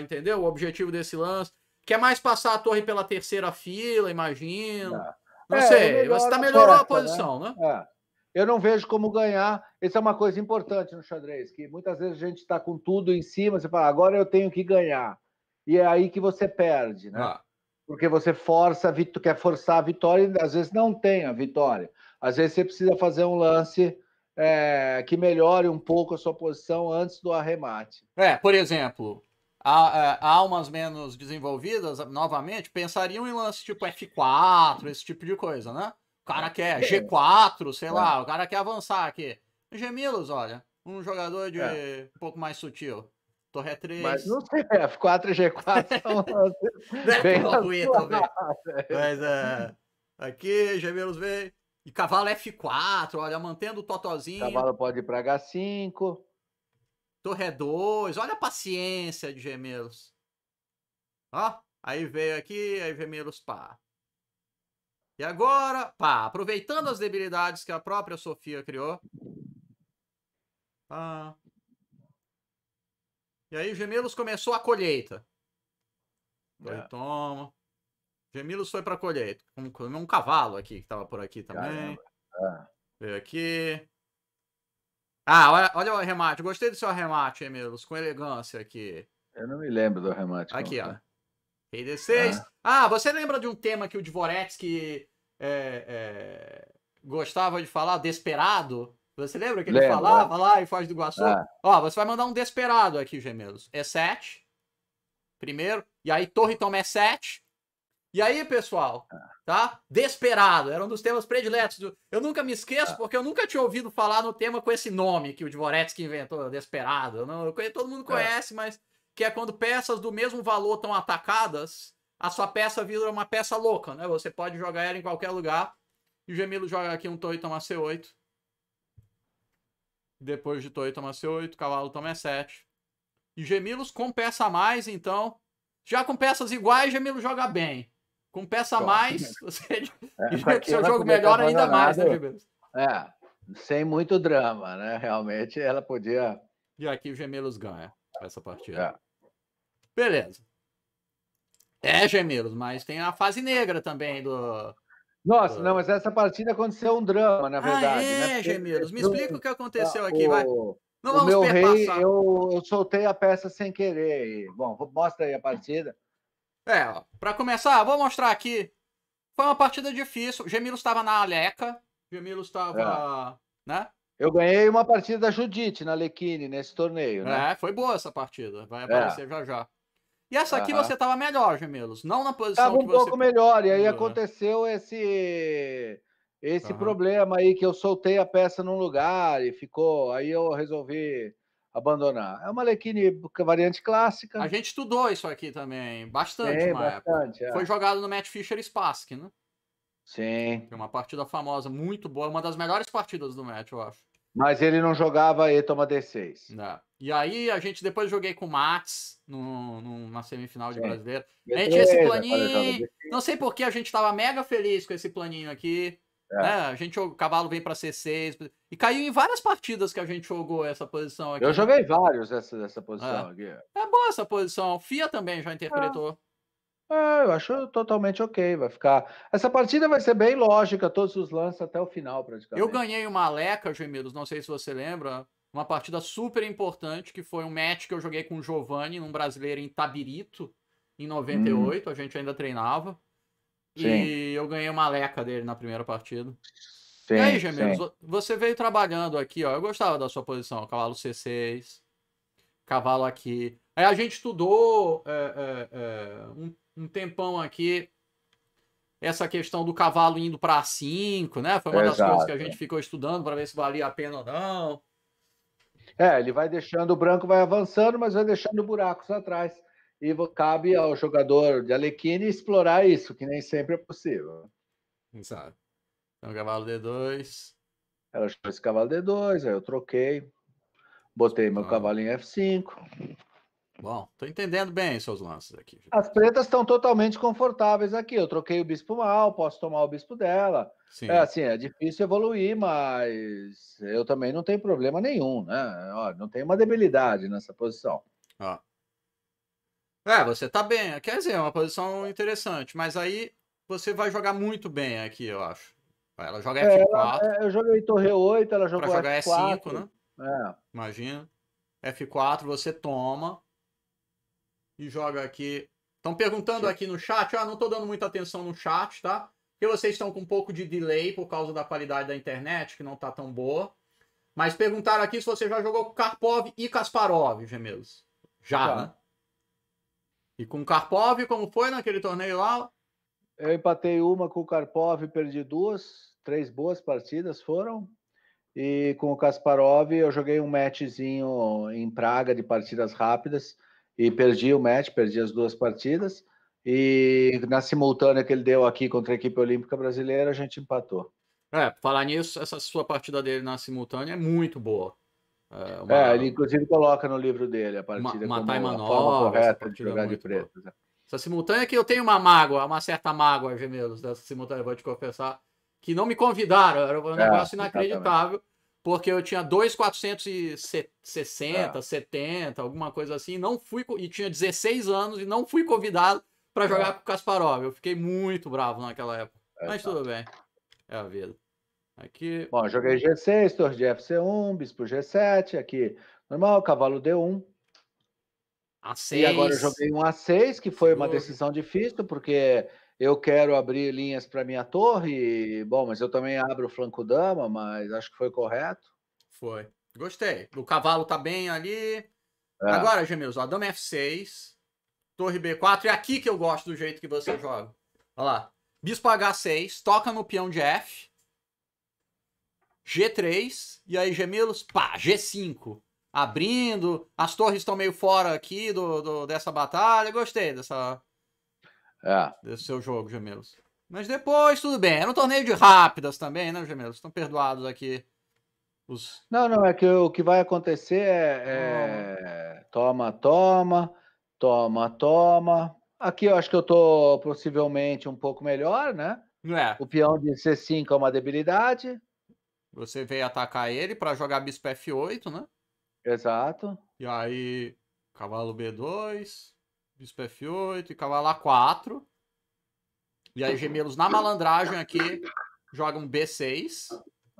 Speaker 1: entendeu? O objetivo desse lance. Quer mais passar a torre pela terceira fila, imagino. Não, é. não é, sei, você tá melhorou a né? posição, né?
Speaker 2: né? É eu não vejo como ganhar. Essa é uma coisa importante no xadrez, que muitas vezes a gente está com tudo em cima, você fala, agora eu tenho que ganhar. E é aí que você perde, né? Ah. Porque você força, quer forçar a vitória e às vezes não tem a vitória. Às vezes você precisa fazer um lance é, que melhore um pouco a sua posição antes do arremate. É, por exemplo,
Speaker 1: a, a, é, almas menos desenvolvidas, novamente, pensariam em lance tipo F4, esse tipo de coisa, né? O cara quer é G4, sei lá, é. o cara quer avançar aqui. Gemilos, olha, um jogador de é. um pouco mais sutil. Torre 3. Mas não sei, F4 e G4 são
Speaker 2: bem talvez. Mas é.
Speaker 1: Aqui, Gemelos vem. E cavalo F4, olha, mantendo o totozinho. Cavalo
Speaker 2: pode ir para H5.
Speaker 1: Torre 2, olha a paciência de Gemelos. Ó, aí veio aqui, aí Gemelos pá. E agora, pá, aproveitando as debilidades que a própria Sofia criou. Pá. E aí, Gemilos começou a colheita. Foi, é. toma. Gemilos foi pra colheita. Um, um cavalo aqui que tava por aqui também.
Speaker 2: É.
Speaker 1: Veio aqui. Ah, olha, olha o arremate. Gostei do seu arremate, Gemilos, com elegância aqui. Eu não
Speaker 2: me lembro do arremate. Aqui, ó.
Speaker 1: Rei 6 Ah. ah. você lembra de um tema que o Dvoretsky é, é, gostava de falar? Desperado? Você lembra que ele falava lá em Foz do Iguaçu? Ah. Ó, você vai mandar um desperado aqui, gemelos. É 7. Primeiro. E aí, Torre Tomé 7. É e aí, pessoal, ah. tá? Desperado, era um dos temas prediletos. Do... Eu nunca me esqueço, ah. porque eu nunca tinha ouvido falar no tema com esse nome que o Dvoretsky inventou, Desperado. Eu não, todo mundo ah. conhece, mas que é quando peças do mesmo valor estão atacadas, a sua peça vira uma peça louca, né? Você pode jogar ela em qualquer lugar. E o Gemilo joga aqui um Torre toma C8. Depois de Torre toma C8, Cavalo toma é E7. E Gemilos com peça a mais, então. Já com peças iguais, Gemilo joga bem. Com peça a mais, você... é, seu jogo melhora ainda mais, né, Gemilos?
Speaker 2: É, sem muito drama, né? Realmente ela podia.
Speaker 1: E aqui o Gemelos ganha essa partida. É. Beleza. É, Gemeiros, mas tem a fase negra também do.
Speaker 2: Nossa, do... não, mas essa partida aconteceu um drama, na ah, verdade. Ah, é, né? Gemeiros, me explica o que
Speaker 1: aconteceu aqui, o... vai. Não vamos o meu rei,
Speaker 2: eu, eu, soltei a peça sem querer. Bom, mostra aí a partida.
Speaker 1: É, para começar, vou mostrar aqui. Foi uma partida difícil. Gemilos estava na Aleca. Gemilos estava. É. Né?
Speaker 2: Eu ganhei uma partida da Judite na Lequine nesse torneio. Né? É,
Speaker 1: foi boa essa partida. Vai é. aparecer é. já já. E essa aqui uhum. você estava melhor, Gemelos, não na posição tava um que você... pouco melhor, e aí né?
Speaker 2: aconteceu esse esse uhum. problema aí que eu soltei a peça num lugar e ficou, aí eu resolvi abandonar. É uma Lequine variante clássica. A
Speaker 1: gente estudou isso aqui também, bastante Sim, bastante, é. Foi jogado no Matt Fisher Spask, né?
Speaker 2: Sim. Foi
Speaker 1: uma partida famosa, muito boa, uma das melhores partidas do Matt, eu acho.
Speaker 2: Mas ele não jogava E toma D6. Não.
Speaker 1: E aí a gente depois joguei com o Mats no, na semifinal de Sim. brasileiro. A gente tinha esse planinho. Não sei por que a gente tava mega feliz com esse planinho aqui. É. Né? A gente, o cavalo vem para C6. E caiu em várias partidas que a gente jogou essa posição aqui. Eu joguei
Speaker 2: vários essa, essa posição é. aqui.
Speaker 1: É boa essa posição. FIA também já interpretou.
Speaker 2: É. é. eu acho totalmente ok. Vai ficar. Essa partida vai ser bem lógica, todos os lances até o final, praticamente. Eu
Speaker 1: ganhei uma leca, Gemelos, não sei se você lembra. Uma partida super importante, que foi um match que eu joguei com o Giovanni, num brasileiro em Tabirito, em 98. Hum. A gente ainda treinava. Sim. E eu ganhei uma leca dele na primeira partida.
Speaker 2: Sim, e aí, Gemelos,
Speaker 1: você veio trabalhando aqui, ó. Eu gostava da sua posição, cavalo C6, cavalo aqui. Aí a gente estudou é, é, é, um, um, tempão aqui essa questão do cavalo indo para a 5, né? Foi uma das coisas que a gente ficou estudando para ver se valia a pena ou não.
Speaker 2: É, ele vai deixando o branco, vai avançando, mas vai deixando buracos atrás. E cabe ao jogador de Alequine explorar isso, que nem sempre é possível. Exato. Então, cavalo D2. Ela achou esse cavalo D2, aí eu troquei. Botei meu ah. cavalo em F5. Bom, tô entendendo bem seus lances aqui. As pretas estão totalmente confortáveis aqui. Eu troquei o bispo mal, posso tomar o bispo dela. Sim. É assim, é difícil evoluir, mas eu também não tenho problema nenhum, né? Ó, não tenho uma debilidade nessa posição.
Speaker 1: É, você tá bem, quer dizer, é uma posição interessante, mas aí você vai jogar muito bem aqui, eu acho. Ela joga é, F4. Ela,
Speaker 2: é, eu joguei Torre 8, ela jogou pra jogar F4. F5, né?
Speaker 1: É. Imagina. F4, você toma e joga aqui. Estão perguntando Sim. aqui no chat. Ah, não estou dando muita atenção no chat, tá? que vocês estão com um pouco de delay por causa da qualidade da internet, que não está tão boa. Mas perguntaram aqui se você já jogou com Karpov e Kasparov, gemelos. Já, já. né? E com Karpov, como foi naquele torneio lá?
Speaker 2: Eu empatei uma com o Karpov, perdi duas, três boas partidas foram. E com o Kasparov eu joguei um matchzinho em Praga de partidas rápidas e perdi o match, perdi as duas partidas. E na simultânea que ele deu aqui contra a equipe olímpica brasileira, a gente empatou.
Speaker 1: É, falar nisso, essa sua partida dele na simultânea é muito
Speaker 2: boa. É, é uma... é ele inclusive coloca no livro dele a partida uma, uma como a forma correta de é jogar é de preto. Né?
Speaker 1: Essa simultânea é que eu tenho uma mágoa, uma certa mágoa, Gemelos, dessa simultânea, vou te confessar, que não me convidaram, era um negócio é, inacreditável, porque eu tinha dois 460, é. 70, alguma coisa assim, não fui, e tinha 16 anos e não fui convidado para tá. jogar com o Kasparov. Eu fiquei muito bravo naquela época. É, Mas tá. tudo bem. É a vida.
Speaker 2: Aqui. Bom, joguei G6, torre de fc 1 bispo G7, aqui normal, cavalo D1. A6. E agora eu joguei um A6, que foi uma decisão difícil, porque eu quero abrir linhas para minha torre, bom, mas eu também abro o flanco dama, mas acho que foi correto.
Speaker 1: Foi. Gostei. O cavalo tá bem ali. É. Agora, Gemilson, a dama é F6 torre B4. É aqui que eu gosto do jeito que você joga. Olha lá. Bispo H6, toca no peão de F. G3, e aí gemelos, pá, G5. Abrindo, as torres estão meio fora aqui do, do dessa batalha. Gostei dessa, é. desse seu jogo, gemelos. Mas depois, tudo bem. Era um torneio de rápidas também, né, gemelos? Estão perdoados aqui. Os...
Speaker 2: Não, não, é que o que vai acontecer é, é toma, toma Toma, toma. Aqui eu acho que eu tô possivelmente um pouco melhor, né? É. O peão de C5 é uma debilidade.
Speaker 1: Você veio atacar ele para jogar bispo F8, né?
Speaker 2: Exato.
Speaker 1: E aí, cavalo B2, bispo F8 e cavalo A4. E aí, gemelos na malandragem aqui
Speaker 2: jogam B6.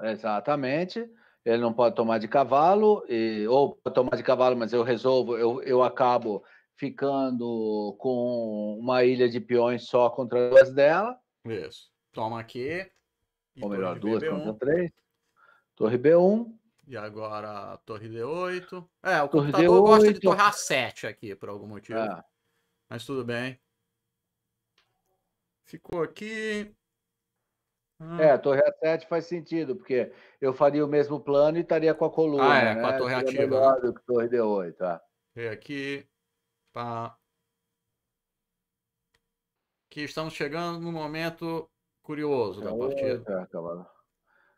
Speaker 2: Exatamente. Ele não pode tomar de cavalo, e, ou pode tomar de cavalo, mas eu resolvo, eu, eu acabo ficando com uma ilha de peões só contra duas dela. Isso. Toma aqui. Ou melhor, duas BB1. contra três. Torre B1. E
Speaker 1: agora torre D8. É, o torre computador D8. gosta de torre A7 aqui, por algum motivo. É.
Speaker 2: Mas tudo bem. Ficou aqui. É, ah. a torre A7 faz sentido, porque eu faria o mesmo plano e estaria com a coluna. Ah, é, né? com a torre ativa. Melhor né? do que torre D8, tá?
Speaker 1: E aqui. Pá. Tá. Que estamos chegando num momento
Speaker 2: curioso da partida. É, cavalo.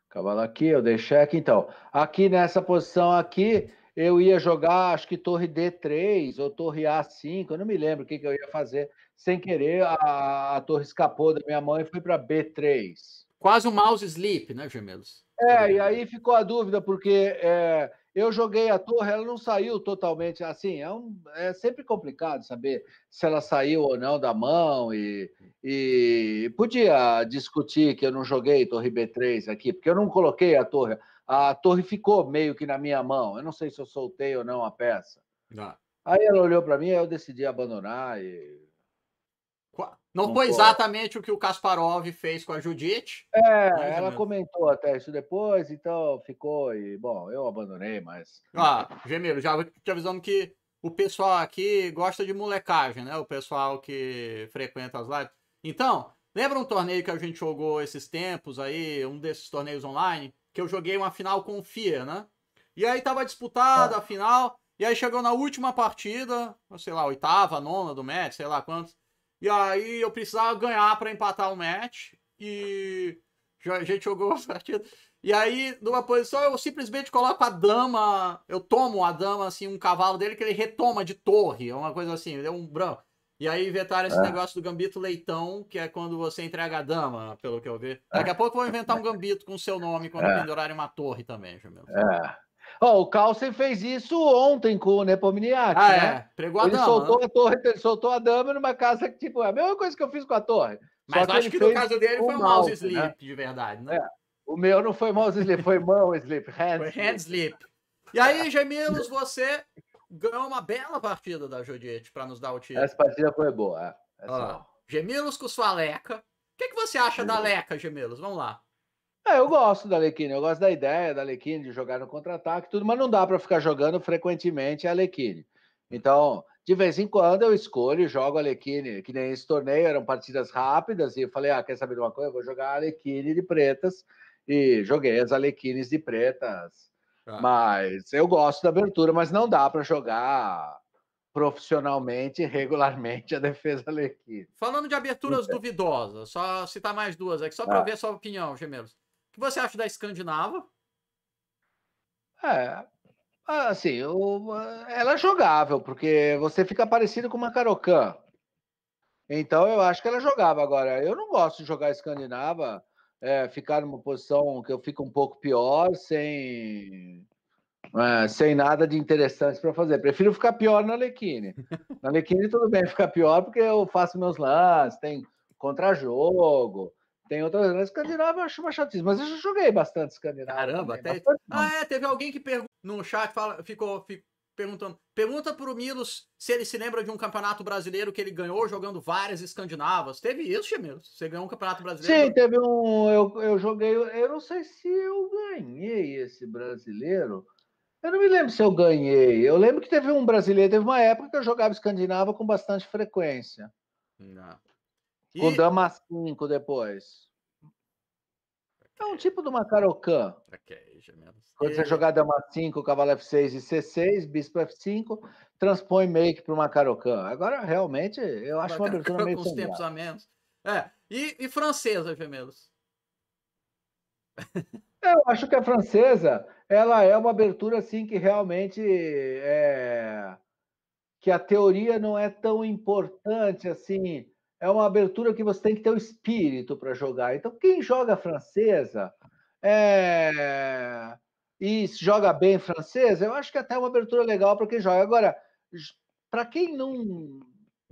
Speaker 2: cavalo aqui, eu dei cheque. Então, aqui nessa posição aqui, eu ia jogar, acho que torre D3 ou torre A5, eu não me lembro o que, que eu ia fazer. Sem querer, a, a torre escapou da minha mão e foi para B3. Quase um mouse sleep, né, Gemelos? É, e aí ficou a dúvida, porque é, eu joguei a torre, ela não saiu totalmente assim. É, um, é sempre complicado saber se ela saiu ou não da mão. E, e podia discutir que eu não joguei torre B3 aqui, porque eu não coloquei a torre. A torre ficou meio que na minha mão. Eu não sei se eu soltei ou não a peça. Ah. Aí ela olhou para mim, aí eu decidi abandonar e não, não foi exatamente
Speaker 1: foi. o que o Kasparov fez com a Judite.
Speaker 2: É, né? ela comentou até isso depois, então ficou e, bom, eu abandonei, mas. Ah,
Speaker 1: Gemiro, já vou te avisando que o pessoal aqui gosta de molecagem, né? O pessoal que frequenta as lives. Então, lembra um torneio que a gente jogou esses tempos aí, um desses torneios online, que eu joguei uma final com o FIA, né? E aí tava disputada ah. a final, e aí chegou na última partida, sei lá, oitava, nona do match, sei lá quantos. E aí eu precisava ganhar para empatar o match. E a gente jogou a partida. E aí, numa posição, eu simplesmente coloco a dama. Eu tomo a dama, assim, um cavalo dele que ele retoma de torre. É uma coisa assim, deu é um branco. E aí inventaram esse é. negócio do gambito leitão, que é quando você entrega a dama, pelo que eu vi. É. Daqui a pouco vou inventar um gambito com seu nome quando é. pendurarem uma torre também, Jamil. É.
Speaker 2: Ó, o Carlsen fez isso ontem com o Nepomniachtchi, ah, né? É. Pregou a ele dama. Soltou né? a torre, ele soltou a dama numa casa que, tipo, é a mesma coisa que eu fiz com a torre. Mas acho que, no caso dele foi um mouse sleep, né? de verdade, né? É. O meu não foi mouse sleep, foi mão sleep, hand foi hand sleep. E aí, Gemilos,
Speaker 1: você ganhou uma bela partida da Judite para nos dar o time. Essa
Speaker 2: partida foi boa. É. Essa... É
Speaker 1: Gemilos com sua Leca. O que, que você acha da uhum. Leca, Gemilos? Vamos lá.
Speaker 2: É, eu gosto da Alequine, eu gosto da ideia da Alequine de jogar no contra-ataque, tudo, mas não dá para ficar jogando frequentemente a Alequine. Então, de vez em quando eu escolho e jogo a Alequine, que nem esse torneio, eram partidas rápidas, e eu falei, ah, quer saber de uma coisa? Eu vou jogar a Alequine de pretas, e joguei as Alequines de pretas. Ah. Mas eu gosto da abertura, mas não dá para jogar profissionalmente, regularmente a defesa Alequine.
Speaker 1: Falando de aberturas é. duvidosas, só citar mais duas aqui, só para ah. ver a sua opinião, Gemelos que você acha da Escandinava?
Speaker 2: É, assim, eu, ela é jogável, porque você fica parecido com uma Karokan. Então eu acho que ela é jogava. Agora, eu não gosto de jogar Escandinava, é, ficar numa posição que eu fico um pouco pior, sem, é, sem nada de interessante para fazer. Prefiro ficar pior na Lequine. Na Lequine tudo bem ficar pior, porque eu faço meus lances, tem contra-jogo, tem outras lendas escandinava, eu acho uma chatice, mas eu joguei bastante escandinava. Caramba, também, até. Bastante...
Speaker 1: Ah, é, teve alguém que pergun... no chat fala, ficou, ficou perguntando. Pergunta pro Milos se ele se lembra de um campeonato brasileiro que ele ganhou jogando várias escandinavas. Teve isso, Chimilos? Você ganhou um campeonato brasileiro? Sim, teve
Speaker 2: um. Eu, eu joguei. Eu não sei se eu ganhei esse brasileiro. Eu não me lembro se eu ganhei. Eu lembro que teve um brasileiro, teve uma época que eu jogava escandinava com bastante frequência. Não. E... Com dama 5 depois. É um tipo de uma carocan.
Speaker 1: Traqueja,
Speaker 2: menos. Quando você jogar dama 5, cavalo F6 e C6, bispo F5, transpõe meio que para uma carocan. Agora, realmente, eu acho uma abertura meio com os tempos a
Speaker 1: menos. É, e, e francesa, gemelos?
Speaker 2: eu acho que a francesa, ela é uma abertura, assim, que realmente é... que a teoria não é tão importante, assim é uma abertura que você tem que ter o espírito para jogar. Então, quem joga francesa é... e joga bem francesa, eu acho que é até é uma abertura legal para quem joga. Agora, para quem não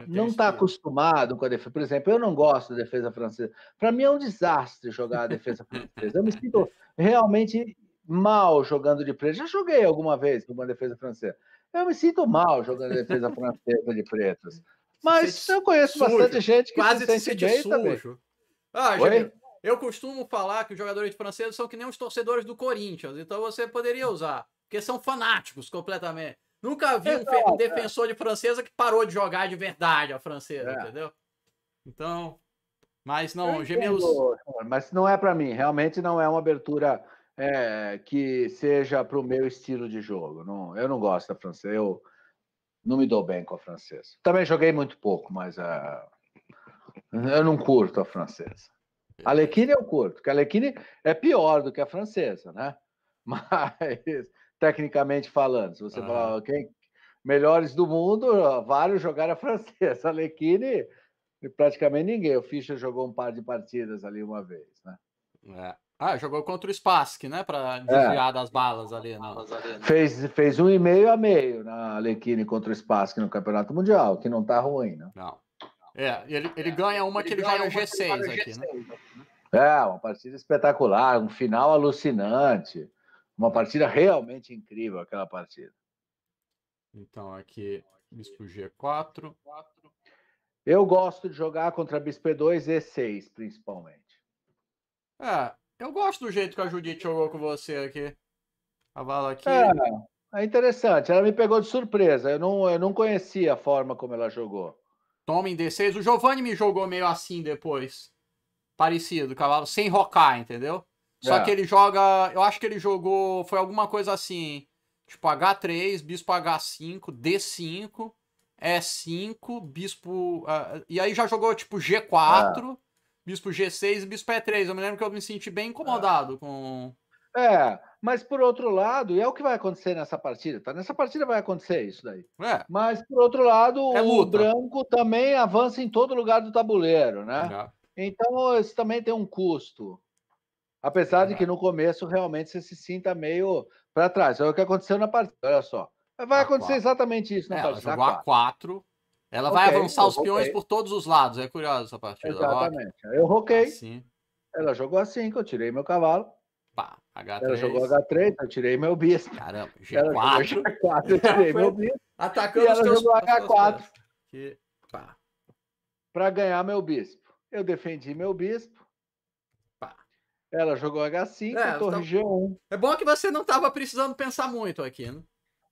Speaker 2: não está acostumado com a defesa, por exemplo, eu não gosto da defesa francesa. Para mim é um desastre jogar a defesa francesa. Eu me sinto realmente mal jogando de preto. Já joguei alguma vez uma defesa francesa. Eu me sinto mal jogando a defesa francesa de pretos. Mas eu conheço sujo. bastante gente que Quase se sente, se sente bem sujo. Ah,
Speaker 1: eu costumo falar que os jogadores franceses são que nem os torcedores do Corinthians, então você poderia usar, porque são fanáticos completamente. Nunca vi Exato, um é. defensor de francesa que parou de jogar de verdade a francesa, é. entendeu? Então, mas
Speaker 2: não, Gemelos. mas não é para mim, realmente não é uma abertura é, que seja para o meu estilo de jogo. Não, eu não gosto da francesa. Eu, não me dou bem com a francesa. Também joguei muito pouco, mas uh, eu não curto a francesa. É. A Lequine eu curto, porque a Lequine é pior do que a francesa, né? Mas, tecnicamente falando, se você ah. falar quem, melhores do mundo, vários jogaram a francesa. A Lequine, praticamente ninguém. O Fischer jogou um par de partidas ali uma vez, né? É.
Speaker 1: Ah, jogou contra o Spassky, né? Para é. desviar é. das balas ali. Né?
Speaker 2: Fez, fez um e meio a meio na Alequine contra o Spassky no Campeonato Mundial, que não tá ruim, né? Não.
Speaker 1: É, ele, ele ganha uma ele que ele ganha joga g G6 aqui, G6, né?
Speaker 2: É, uma partida espetacular, um final alucinante. Uma partida realmente incrível, aquela partida. Então, aqui, bispo G4. Eu gosto de jogar contra bispo E2 e E6, principalmente.
Speaker 1: É, eu gosto do jeito que a Judite jogou com você aqui. A bala aqui. É,
Speaker 2: é interessante. Ela me pegou de surpresa. Eu não, eu não conhecia a forma como ela jogou.
Speaker 1: Toma em D6. O Giovanni me jogou meio assim depois. Parecido, cavalo, sem rocar, entendeu? Só é. que ele joga. Eu acho que ele jogou. Foi alguma coisa assim. Tipo H3, bispo H5, D5, E5, bispo. Uh, e aí já jogou tipo G4. É bispo G6 e bispo E3. Eu me lembro que eu me senti bem incomodado é. com.
Speaker 2: É, mas por outro lado, e é o que vai acontecer nessa partida, tá? Nessa partida vai acontecer isso daí. É. Mas por outro lado, é o branco também avança em todo lugar do tabuleiro, né? É. Então isso também tem um custo. Apesar de é. que no começo realmente você se sinta meio para trás. é o que aconteceu na partida, olha só. Vai acontecer exatamente isso na é, partida. Ela jogou A4 ela okay, vai avançar os peões por todos os lados. É curioso essa partida. Exatamente. Eu roquei. Assim. Ela jogou a 5, eu tirei meu cavalo. Pá, H3. Ela jogou H3, eu tirei meu bispo. Caramba, G4. g 4 eu tirei meu bispo. Atacando e ela seus, jogou H4. Pá. Pra ganhar meu bispo. Eu defendi meu bispo. Pá. Ela jogou H5, é, torre tá... Então G1. É bom que você não estava precisando pensar muito aqui, né?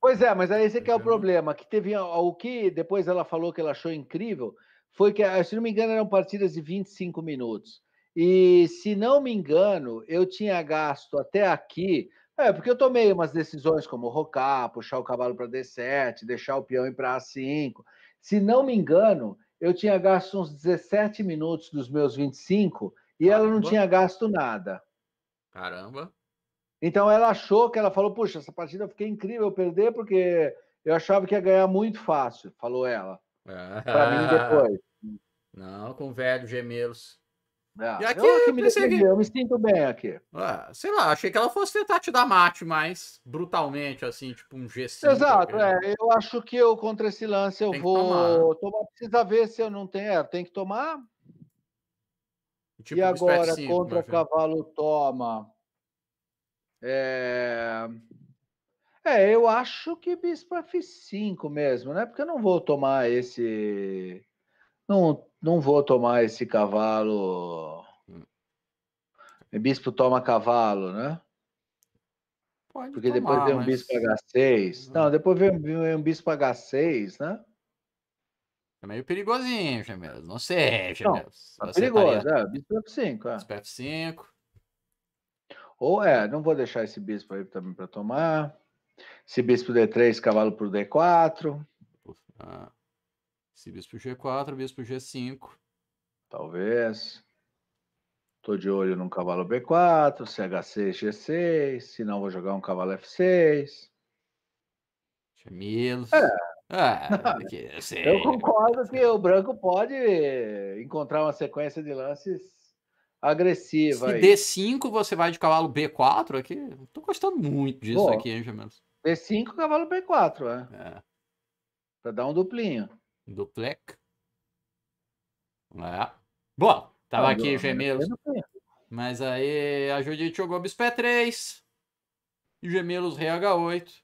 Speaker 2: Pois é, mas esse que é o problema, que teve o que depois ela falou que ela achou incrível, foi que, ah, se não me engano, eram partidas de 25 minutos. E se não me engano, eu tinha gasto até aqui, é, porque eu tomei umas decisões como rocar, puxar o cavalo para D7, deixar o peão ir para A5. Se não me engano, eu tinha gasto uns 17 minutos dos meus 25 e Caramba. ela não tinha gasto nada.
Speaker 1: Caramba.
Speaker 2: Então ela achou que ela falou: Puxa, essa partida fiquei incrível eu perder porque eu achava que ia ganhar muito fácil, falou ela. Ah. Para mim depois.
Speaker 1: Não, com velhos gemelos. É. E aqui eu, me que...
Speaker 2: eu me sinto bem aqui. Ah, sei lá,
Speaker 1: achei que ela fosse tentar te dar mate, mas brutalmente, assim, tipo um G5. Exato, é,
Speaker 2: eu acho que eu contra esse lance eu vou tomar. tomar. Precisa ver se eu não tenho. É, tem que tomar.
Speaker 1: Tipo e agora contra cavalo
Speaker 2: toma. É... é, eu acho que bispo F5 mesmo, né? Porque eu não vou tomar esse. Não, não vou tomar esse cavalo. Hum. Bispo toma cavalo, né? Pode Porque tomar, depois vem um bispo H6. Não, depois vem, vem um bispo H6, né? É meio perigosinho, Gemelos. Não sei, Gemelos. Não, tá é tá perigoso, estaria... é. Bispo F5, é. Bispo F5. Ou é, não vou deixar esse bispo aí também para tomar. Se bispo D3, cavalo por D4. Ah, se bispo
Speaker 1: G4, bispo G5.
Speaker 2: Talvez. Tô de olho num cavalo B4, CH6, G6. Se não, vou jogar um cavalo F6. Chamilos. É. Ah, eu concordo que o branco pode encontrar uma sequência de lances agressiva. Se aí.
Speaker 1: D5, você vai de cavalo B4 aqui. Tô
Speaker 2: gostando muito disso Pô, aqui, hein, Gemelos? B5, cavalo B4, é. é. Pra dar um duplinho. Duplec.
Speaker 1: É. Bom, tava ah, aqui, Gemelos. Mas aí a Judite jogou Bispé 3. E Gemelos Rei H8.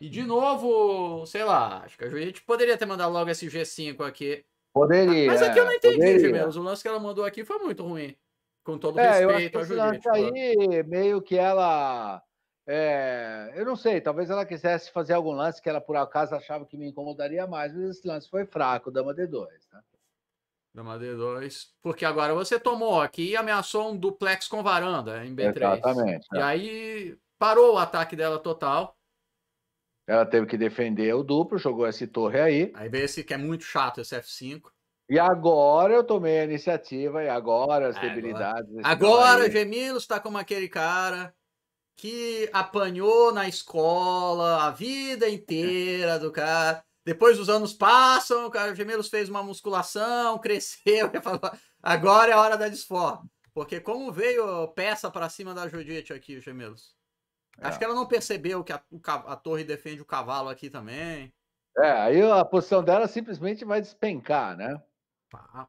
Speaker 1: E de hum. novo, sei lá, acho que a Judite poderia ter mandado logo esse G5 aqui.
Speaker 2: Poderia. Mas aqui eu não entendi, poderia. Menos.
Speaker 1: O lance que ela mandou aqui foi muito ruim. Com todo é, respeito, eu acho que a
Speaker 2: aí, meio que ela. É, eu não sei, talvez ela quisesse fazer algum lance que ela por acaso achava que me incomodaria mais, mas esse lance foi fraco, Dama D2, tá?
Speaker 1: Dama D2, porque agora você tomou aqui e ameaçou um duplex com varanda em B3. Exatamente. Tá. E é. aí parou o ataque dela total.
Speaker 2: Ela teve que defender o duplo, jogou esse torre aí. Aí veio esse que é muito chato, esse F5. E agora eu tomei a iniciativa e agora as é, debilidades. Agora, agora
Speaker 1: Gemilos tá como aquele cara que apanhou na escola a vida inteira do cara. Depois os anos passam, o cara Gemelos fez uma musculação, cresceu e falou: agora é a hora da desforma. Porque como veio peça para cima da Judite aqui, Gemilos? Acho é. que ela não percebeu que a, a, torre defende o cavalo aqui também. É, aí
Speaker 2: a posição dela é simplesmente vai despencar, né?
Speaker 1: Pá. Tá.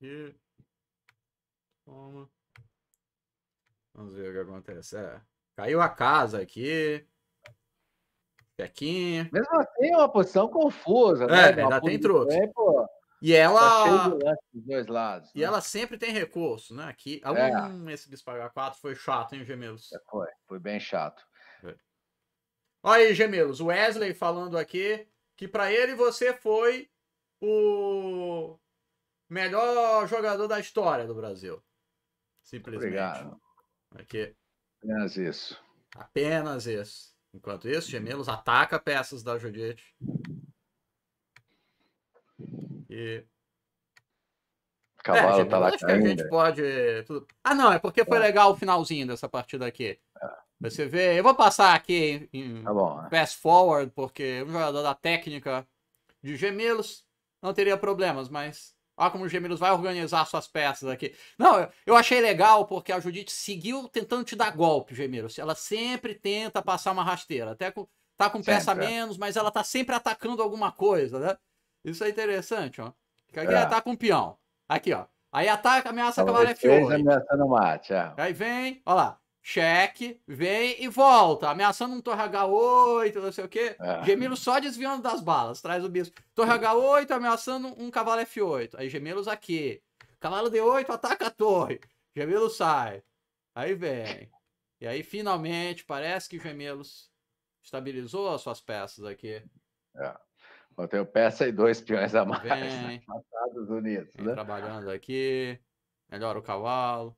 Speaker 1: E... Toma. Vamos ver o que acontece. É. Caiu a casa
Speaker 2: aqui. Pequinha. Mesmo assim, é uma posição confusa, né? É, ainda tem truque. E ela. Tá
Speaker 1: lance dos dois lados. E né? ela sempre tem recurso, né? Aqui. algum é. esse bispagar 4 foi chato, hein, Gemelos? É,
Speaker 2: foi, foi bem chato. É.
Speaker 1: Olha aí, Gemelos. O Wesley falando aqui que para ele você foi o melhor jogador da história do Brasil. Simplesmente. Obrigado. Aqui.
Speaker 2: Apenas isso.
Speaker 1: Apenas isso. Enquanto isso, uhum. Gemelos ataca peças da Judite. E... Cavalo é, tá lá acho caindo. que a gente pode. Ah, não, é porque foi é. legal o finalzinho dessa partida aqui. É. Você vê, eu vou passar aqui
Speaker 2: em tá bom, né?
Speaker 1: fast forward, porque um jogador da técnica de gemelos não teria problemas, mas olha como o gemelos vai organizar suas peças aqui. Não, eu achei legal porque a Judite seguiu tentando te dar golpe, gemelos. Ela sempre tenta passar uma rasteira, até com, tá com sempre. peça é. menos, mas ela tá sempre atacando alguma coisa, né? Isso é interessante, ó. Aqui é. ataca um peão. Aqui, ó. Aí ataca, ameaça então, cavalo é F8.
Speaker 2: ameaçando mate, é.
Speaker 1: Aí vem, ó lá. Cheque, vem e volta, ameaçando um Torre H8, não sei o quê. É. só desviando das balas, traz o bispo. Torre H8, ameaçando um cavalo F8. Aí Gemelos aqui. Cavalo D8, ataca a torre. Gemelo sai. Aí vem. E aí, finalmente, parece que Gemelos estabilizou as suas peças aqui.
Speaker 2: É. Eu tenho peça e dois peões a mais. Vem, né?
Speaker 1: unidos, né? Trabalhando aqui. Melhora o cavalo.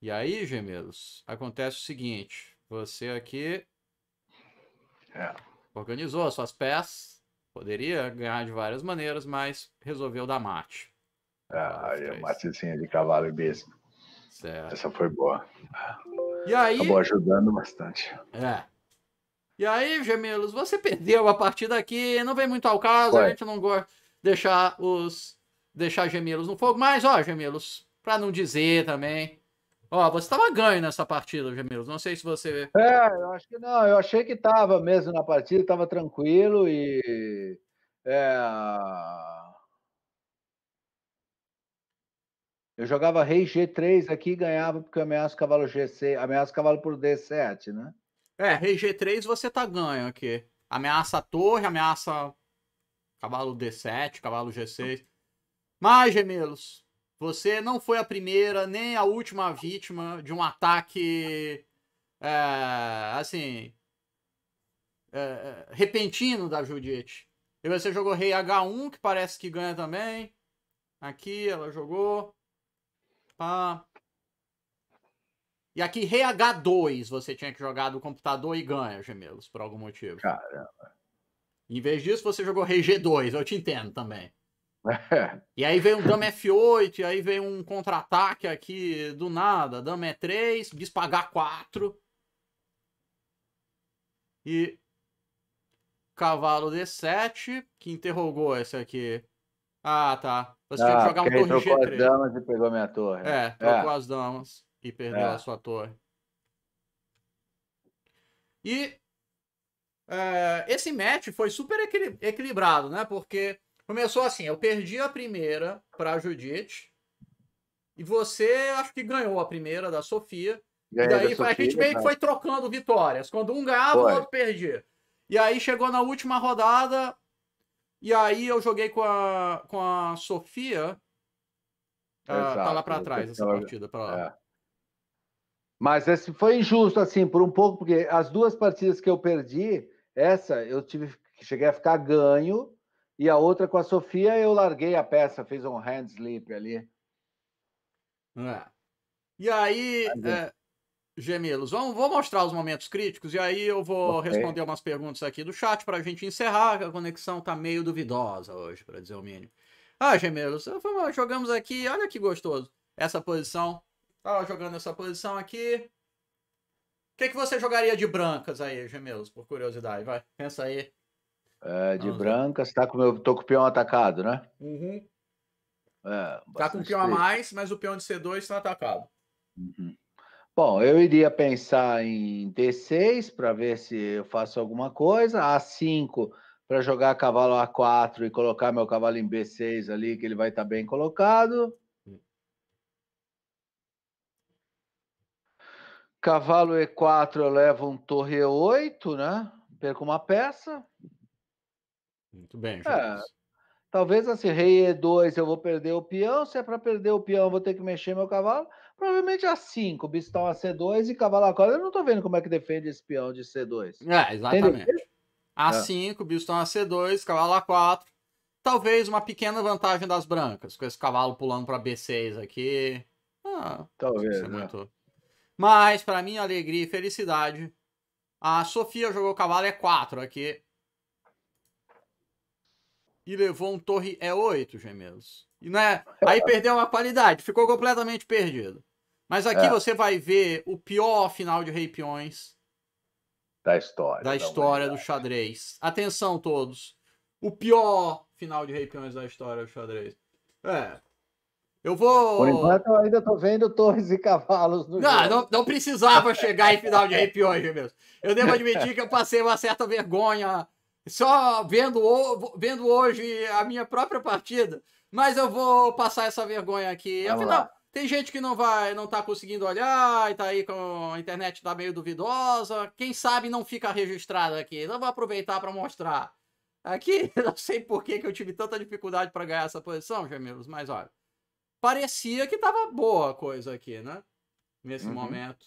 Speaker 1: E aí, gemelos, acontece o seguinte. Você aqui... É. Organizou as suas peças. Poderia ganhar de várias maneiras, mas resolveu dar mate.
Speaker 2: Ah, é, matezinha de cavalo e mesmo. Certo. Essa foi boa. E aí... Acabou ajudando bastante.
Speaker 1: É. E aí, gemelos, você perdeu a partida aqui, não vem muito ao caso, Ué. a gente não gosta de deixar os deixar gemelos no fogo, mas ó, gemelos, para não dizer também, ó, você tava ganho nessa partida, gemelos. Não sei se você
Speaker 2: É, eu acho que não, eu achei que tava mesmo na partida, tava tranquilo e é... Eu jogava rei G3 aqui e ganhava porque ameaça cavalo G6, ameaça cavalo por D7, né?
Speaker 1: É, rei G3 você tá ganho aqui. Ameaça a torre, ameaça cavalo D7, cavalo G6. Mas, gemelos, você não foi a primeira nem a última vítima de um ataque, é, assim, é, é repentino da Judite. E você jogou rei H1, que parece que ganha também. Aqui ela jogou. Pá. E aqui, RH2, você tinha que jogar do computador e ganha, gemelos, por algum motivo. Caramba. Em vez disso, você jogou Rei G2, eu te entendo também. É. E aí vem um Dama F8, e aí vem um contra-ataque aqui do nada. Dama E3, Bispo H4. E Cavalo D7, que interrogou esse aqui. Ah, tá. Você ah, tinha que ah, jogar um torre G3. Trocou as damas
Speaker 2: e pegou minha torre. É, é. trocou é.
Speaker 1: as damas e perdeu é. a sua torre. E é, esse match foi super equil equilibrado, né? Porque começou assim: eu perdi a primeira para Judith. E você acho que ganhou a primeira da Sofia.
Speaker 2: e daí Sofia, a gente meio que foi
Speaker 1: trocando vitórias. Quando um ganhava, foi. o outro perdia. E aí chegou na última rodada. E aí eu joguei com a, com a Sofia. Ah, tá lá para trás essa então,
Speaker 2: partida. Pra lá. É. Mas esse foi injusto, assim, por um pouco, porque as duas partidas que eu perdi, essa eu tive, cheguei a ficar ganho, e a outra com a Sofia eu larguei a peça, fiz um hand slip ali. É.
Speaker 1: E aí, é, é gemelos, vamos, vou mostrar os momentos críticos, e aí eu vou okay. responder umas perguntas aqui do chat para a gente encerrar, que a conexão tá meio duvidosa hoje, para dizer o mínimo. Ah, gemelos, jogamos aqui, olha que gostoso. Essa posição tá jogando essa posição aqui. O que, é que você jogaria de brancas aí, Gemelos, por curiosidade? Vai, pensa aí.
Speaker 2: É, de Vamos brancas, ver. tá com meu, tô com o peão atacado, né? Uhum. É, tá com o peão a
Speaker 1: mais, mas o peão de C2 está atacado. Uhum.
Speaker 2: Bom, eu iria pensar em D6 para ver se eu faço alguma coisa, A5 para jogar cavalo A4 e colocar meu cavalo em B6 ali, que ele vai estar tá bem colocado. Cavalo E4 eu levo um torre E8, né? Perco uma peça. Muito bem, é, Talvez assim, rei E2 eu vou perder o peão. Se é para perder o peão, eu vou ter que mexer meu cavalo. Provavelmente A5, bistão a C2 e cavalo A4. Eu não tô vendo como é que defende esse peão de C2. É, exatamente. A5, é. bistão a C2,
Speaker 1: cavalo A4. Talvez uma pequena vantagem das brancas, com esse cavalo pulando para B6 aqui. Ah, é Talvez. Não né? sei se muito... Mas, para minha alegria e felicidade, a Sofia jogou cavalo E4 é aqui. E levou um torre E8, é gemelos. E né, aí é. perdeu uma qualidade, ficou completamente perdido. Mas aqui é. você vai ver o pior final de rei peões da história. Da história da né? do xadrez. Atenção todos.
Speaker 2: O pior
Speaker 1: final de rei peões da história do xadrez. É, eu vou. Por enquanto,
Speaker 2: eu ainda tô vendo torres e cavalos no não, não,
Speaker 1: não, precisava chegar em final de RP hoje mesmo. Eu devo admitir que eu passei uma certa vergonha só vendo, vendo hoje a minha própria partida. Mas eu vou passar essa vergonha aqui. Vamos Afinal, lá. tem gente que não vai, não tá conseguindo olhar e tá aí com a internet tá meio duvidosa. Quem sabe não fica registrado aqui. Eu vou aproveitar para mostrar. Aqui, não sei por que, que eu tive tanta dificuldade para ganhar essa posição, Gemelos, mas olha parecia que tava boa a coisa aqui, né? Nesse uhum. momento.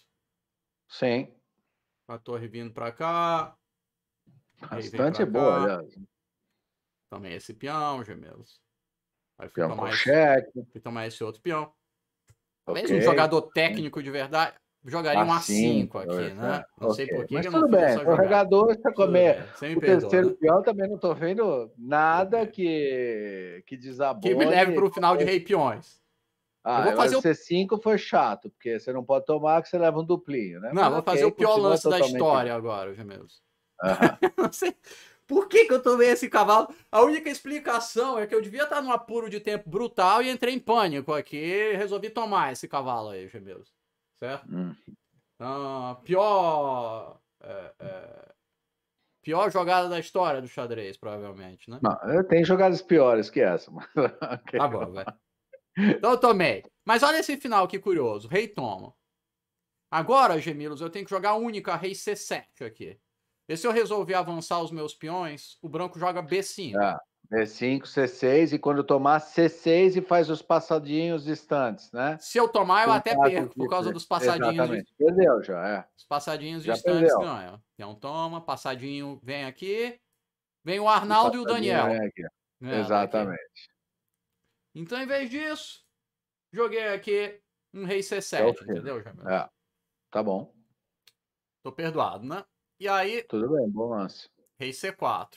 Speaker 1: Sim. A torre vindo para cá. Bastante boa, aliás. Também esse peão, gemelos. Aí fui mais tomar, esse, fui tomar esse outro peão. Talvez okay. um jogador técnico de verdade jogaria a um assim, A5 aqui, né? É. Não okay. sei por que. Mas tudo bem, o
Speaker 2: jogador está comendo. O terceiro né? peão também não estou vendo nada que, que desabone. Que me leve para o final de rei peões. Ah, eu vou fazer o C5 foi chato, porque você não pode tomar que você leva um duplinho, né? Não, Mas vou okay, fazer o pior lance totalmente... da história
Speaker 1: agora, Gemelos. Uhum. não sei por que, que eu tomei esse cavalo. A única explicação é que eu devia estar num apuro de tempo brutal e entrei em pânico aqui e resolvi tomar esse cavalo aí, Gemelos. Certo? Hum. Então, pior. É, é pior jogada da história do xadrez, provavelmente,
Speaker 2: né? Não, tem jogadas piores que essa. Mas... okay. Tá bom, vai.
Speaker 1: Então eu tomei. Mas olha esse final que curioso. Rei toma. Agora, Gemilos, eu tenho que jogar única rei C7 aqui. E se eu resolver avançar os meus peões, o branco joga B5.
Speaker 2: B5, C6, e quando tomar C6 e faz os passadinhos distantes, né? Se eu tomar, eu Com até perco, por causa dos passadinhos. Exatamente. De... Perdeu já, é.
Speaker 1: Os passadinhos já distantes perdeu. ganham. Então toma, passadinho vem aqui. Vem o Arnaldo o e o Daniel. É
Speaker 2: é, exatamente.
Speaker 1: Então, em vez disso, joguei aqui um rei C7, é entendeu,
Speaker 2: Jamil? É. Tá bom.
Speaker 1: Tô perdoado, né? E aí.
Speaker 2: Tudo bem, bom lance.
Speaker 1: Rei C4.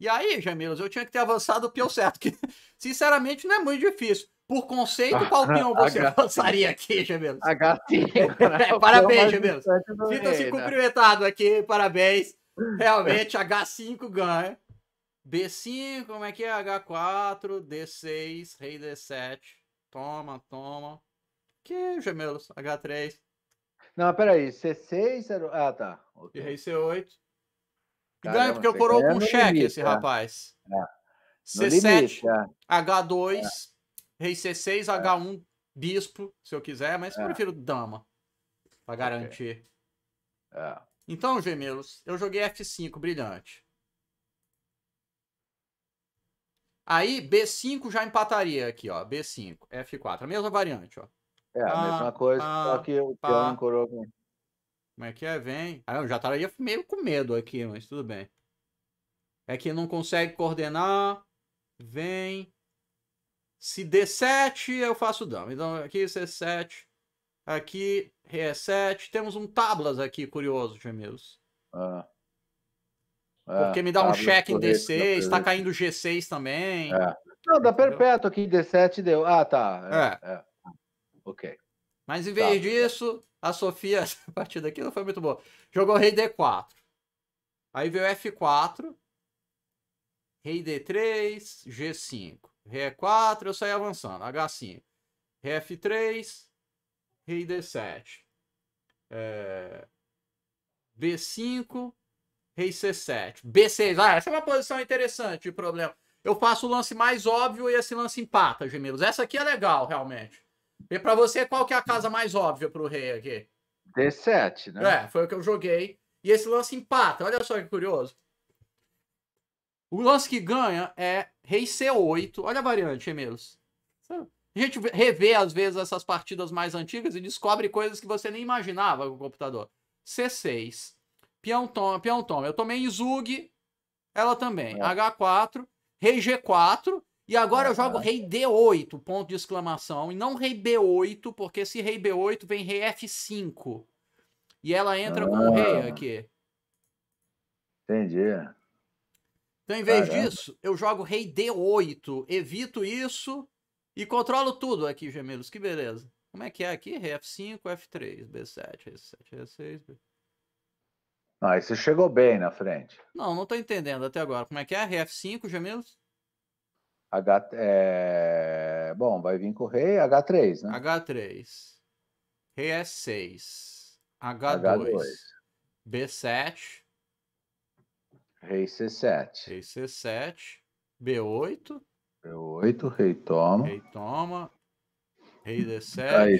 Speaker 1: E aí, Jamelos, eu tinha que ter avançado o peão certo, que sinceramente não é muito difícil. Por conceito, qual peão você avançaria aqui, Jamelos? H5. Né? É, parabéns, Jamelos. Sinta-se né? cumprimentado aqui, parabéns. Realmente, H5 ganha. B5, como é que é? H4, D6, rei D7. Toma, toma. Que gemelos? H3.
Speaker 2: Não, peraí. C6 era... Ah, tá.
Speaker 1: Okay. E rei C8.
Speaker 2: Caramba, Ganha porque eu coroou com cheque limite, esse é.
Speaker 1: rapaz. É. C7, limite, é. H2, é. rei C6, é. H1, bispo, se eu quiser, mas eu é. prefiro dama. Pra garantir. Okay. Então, gemelos, eu joguei F5, brilhante. Aí B5 já empataria aqui, ó. B5, F4. A mesma variante, ó.
Speaker 2: É, a ah, mesma coisa, ah, só que o pá. peão coroa com.
Speaker 1: Como é que é? Vem. Ah, eu já estaria meio com medo aqui, mas tudo bem. É que não consegue coordenar. Vem. Se D7, eu faço dama. Então aqui C7. É aqui r 7 é Temos um tablas aqui, curioso, gêmeos.
Speaker 2: Ah. Porque é, me dá um cheque em D6, está
Speaker 1: caindo G6 também. É. Não, dá perpétuo
Speaker 2: aqui, D7 deu. Ah, tá.
Speaker 1: É. é. Ok. Mas em tá. vez tá. disso, a Sofia, essa partida aqui não foi muito boa. Jogou rei D4. Aí veio F4. Rei D3, G5. Rei E4, eu saí avançando. H5. Rei F3, Rei D7. É... B5, Rei C7. B6. Ah, essa é uma posição interessante de problema. Eu faço o lance mais óbvio e esse lance empata, gemelos. Essa aqui é legal, realmente. E para você, qual que é a casa mais óbvia pro rei aqui?
Speaker 2: D7, né? É,
Speaker 1: foi o que eu joguei. E esse lance empata. Olha só que curioso. O lance que ganha é rei C8. Olha a variante, gemelos. A gente revê, às vezes, essas partidas mais antigas e descobre coisas que você nem imaginava com o computador. C6 peão toma, peão toma. Eu tomei Izug, ela também. É. H4, rei G4, e agora eu jogo rei D8, ponto de exclamação, e não rei B8, porque se rei B8 vem rei F5. E ela entra ah, com o ah. rei
Speaker 2: aqui. Entendi.
Speaker 1: Então, em vez Caramba. disso, eu jogo rei D8, evito isso e controlo tudo aqui, gemelos. Que beleza. Como é que é aqui? Rei F5, F3, B7, E7, E6, B...
Speaker 2: Ah, você chegou bem na frente.
Speaker 1: Não, não tô entendendo até agora. Como é que é? RF5, gemelos?
Speaker 2: H... É... Bom, vai vir com o rei H3, né?
Speaker 1: H3. Rei S6. H2. H2. B7.
Speaker 2: Rei C7. Rei
Speaker 1: C7. B8. B8, rei
Speaker 2: toma. Rei
Speaker 1: toma. Rei D7. Aí,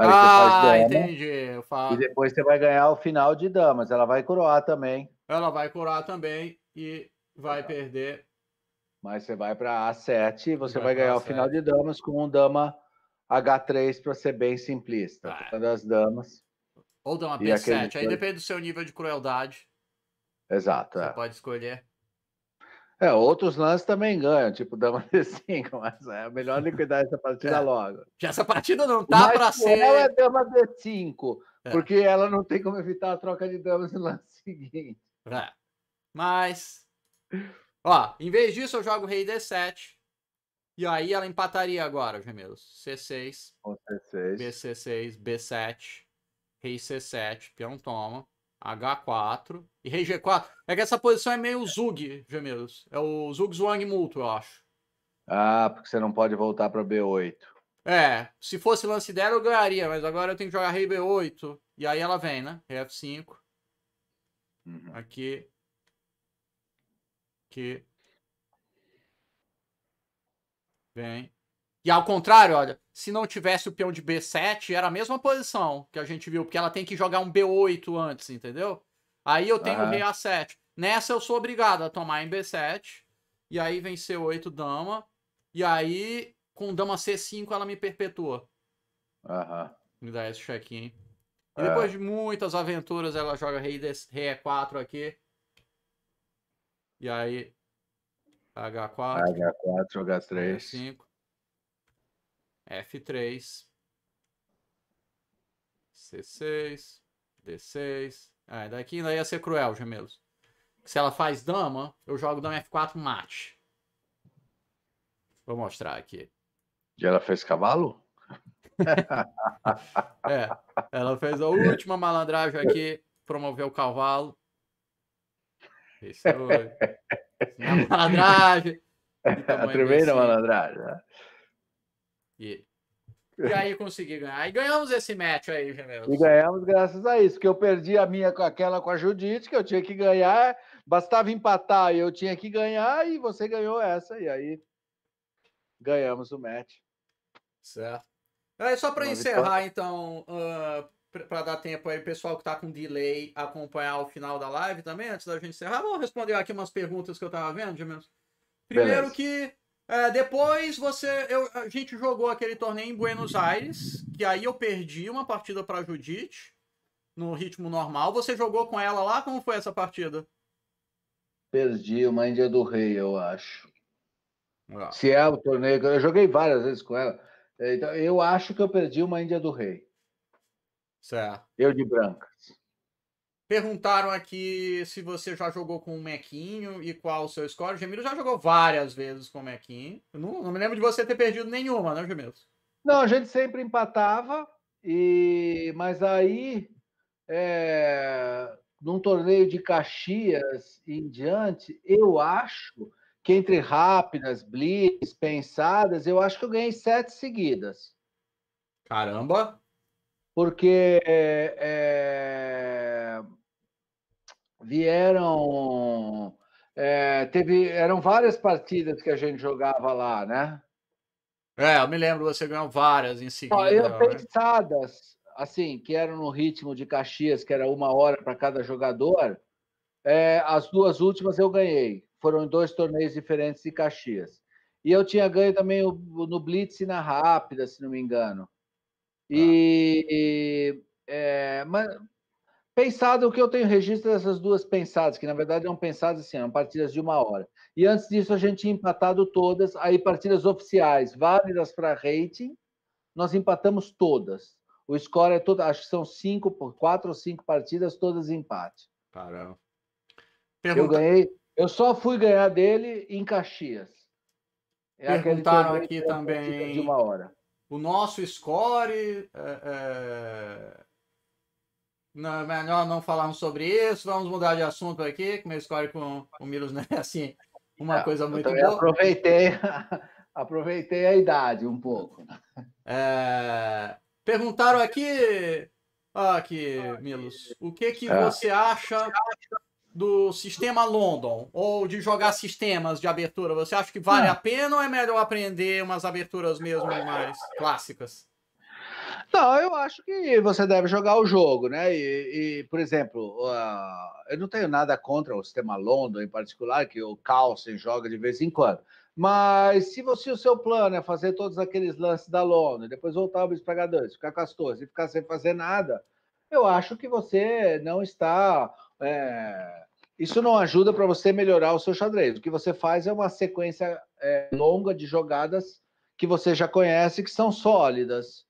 Speaker 1: Aí ah, você faz ah, dama, entendi. E
Speaker 2: depois você vai ganhar o final de damas. Ela vai coroar também.
Speaker 1: Ela vai coroar também e vai ah.
Speaker 2: perder. Mas você vai para A7 e você vai, vai ganhar o final de damas com um dama H3 para ser bem simplista. Ah. das damas.
Speaker 1: Ou dama B7. Aí depende do seu nível de crueldade. Exato. Você é. pode escolher.
Speaker 2: É, outros lances também ganham, tipo dama D5, mas é melhor liquidar essa partida é. logo. Já essa partida não tá para ser. Ela é dama D5, é. porque ela não tem como evitar a troca de damas no lance seguinte.
Speaker 1: É. Mas. Ó, em vez disso, eu jogo Rei D7. E aí ela empataria agora, gemelos. C6. C6. BC6, B7. Rei C7, peão toma. H4 e Rei G4. É que essa posição é meio Zug, Gemeiros. É o Zug Zwang Multo, eu acho.
Speaker 2: Ah, porque você não pode voltar para B8.
Speaker 1: É, se fosse lance dela eu ganharia, mas agora eu tenho que jogar Rei B8. E aí ela vem, né? Rei F5. Uhum. Aqui. Aqui. Vem. E ao contrário, olha se não tivesse o peão de B7, era a mesma posição que a gente viu, porque ela tem que jogar um B8 antes, entendeu? Aí eu tenho o rei A7. Nessa eu sou obrigado a tomar em B7, e aí vem C8 dama, e aí com dama C5 ela me perpetua. Aham. Uhum. Me dá esse check-in. E é. depois de muitas aventuras ela joga rei, rei E4 aqui. E aí H4. H4, H3. H5. F3, C6, D6. Ah, daqui ainda ia ser cruel, gemelos. Se ela faz dama, eu jogo dama F4 mate. Vou mostrar aqui. E ela fez cavalo? é, ela fez a última malandragem aqui, promoveu o cavalo. Isso, malandragem. A primeira malandragem. Né? E,
Speaker 2: e aí
Speaker 1: consegui ganhar. E ganhamos esse match aí, Gemelos. E ganhamos
Speaker 2: graças a isso, porque eu perdi a minha com aquela com a Judite, que eu tinha que ganhar, bastava empatar e eu tinha que ganhar, e você ganhou essa, e aí ganhamos o match. Certo.
Speaker 1: É, só para encerrar, então, uh, ah, para dar tempo aí, pessoal que está com delay, acompanhar o final da live também, antes da gente encerrar, vamos responder aqui umas perguntas que eu estava vendo, Gemelos. Primeiro Beleza. que é, depois você, eu, a gente jogou aquele torneio em Buenos Aires, que aí eu perdi uma partida para Judite no ritmo normal. Você jogou com ela lá? Como foi essa partida?
Speaker 2: Perdi uma Índia do Rei, eu acho. Ah. Se é o torneio, eu joguei várias vezes com ela. Então, eu acho que eu perdi uma Índia do Rei. Certo. Eu de brancas.
Speaker 1: Perguntaram aqui se você já jogou com o Mequinho e qual o seu score. O Gemiro já jogou várias vezes com o Mequinho. Não, não, me lembro de você ter perdido nenhuma, né, Gemiro?
Speaker 2: Não, a gente sempre empatava, e mas aí, é... num torneio de Caxias em diante, eu acho que entre rápidas, blitz, pensadas, eu acho que eu ganhei sete seguidas. Caramba! Porque é... É vieram. É, teve, eram várias partidas que a gente jogava lá, né? É, eu me lembro, você ganhou várias em seguida. Eu, né? pensadas, assim, que eram no ritmo de Caxias, que era uma hora para cada jogador, é, as duas últimas eu ganhei. Foram dois torneios diferentes de Caxias. E eu tinha ganho também o, no Blitz e na Rápida, se não me engano. E. Tá. Ah. e é, mas Pensado, o que eu tenho registro dessas é duas pensadas, que na verdade é um pensado assim, eram partidas de uma hora. E antes disso a gente tinha empatado todas, aí partidas oficiais, válidas para rating, nós empatamos todas. O score é todo, acho que são cinco, quatro ou cinco partidas, todas empate. Caramba. Pergunta... Eu ganhei, eu só fui ganhar dele em Caxias.
Speaker 1: É Perguntaram aqui é também.
Speaker 2: De uma hora. O
Speaker 1: nosso score. É, é não, é melhor não falarmos sobre isso, vamos mudar de assunto aqui, que meu histórico com o Milos né é assim uma é, coisa muito boa. Aproveitei,
Speaker 2: aproveitei a idade um pouco.
Speaker 1: É, perguntaram aqui, aqui, Milos, o que, que é. você acha do sistema London ou de jogar sistemas de abertura? Você acha que vale hum. a pena ou é melhor aprender umas aberturas mesmo mais clássicas?
Speaker 2: Não, eu acho que você deve jogar o jogo, né? E, e por exemplo, uh, eu não tenho nada contra o sistema London em particular, que o Carlsen joga de vez em quando. Mas se você o seu plano é fazer todos aqueles lances da London, depois voltar para os pagadores, ficar com as torres e ficar sem fazer nada, eu acho que você não está. É... Isso não ajuda para você melhorar o seu xadrez. O que você faz é uma sequência é, longa de jogadas que você já conhece, que são sólidas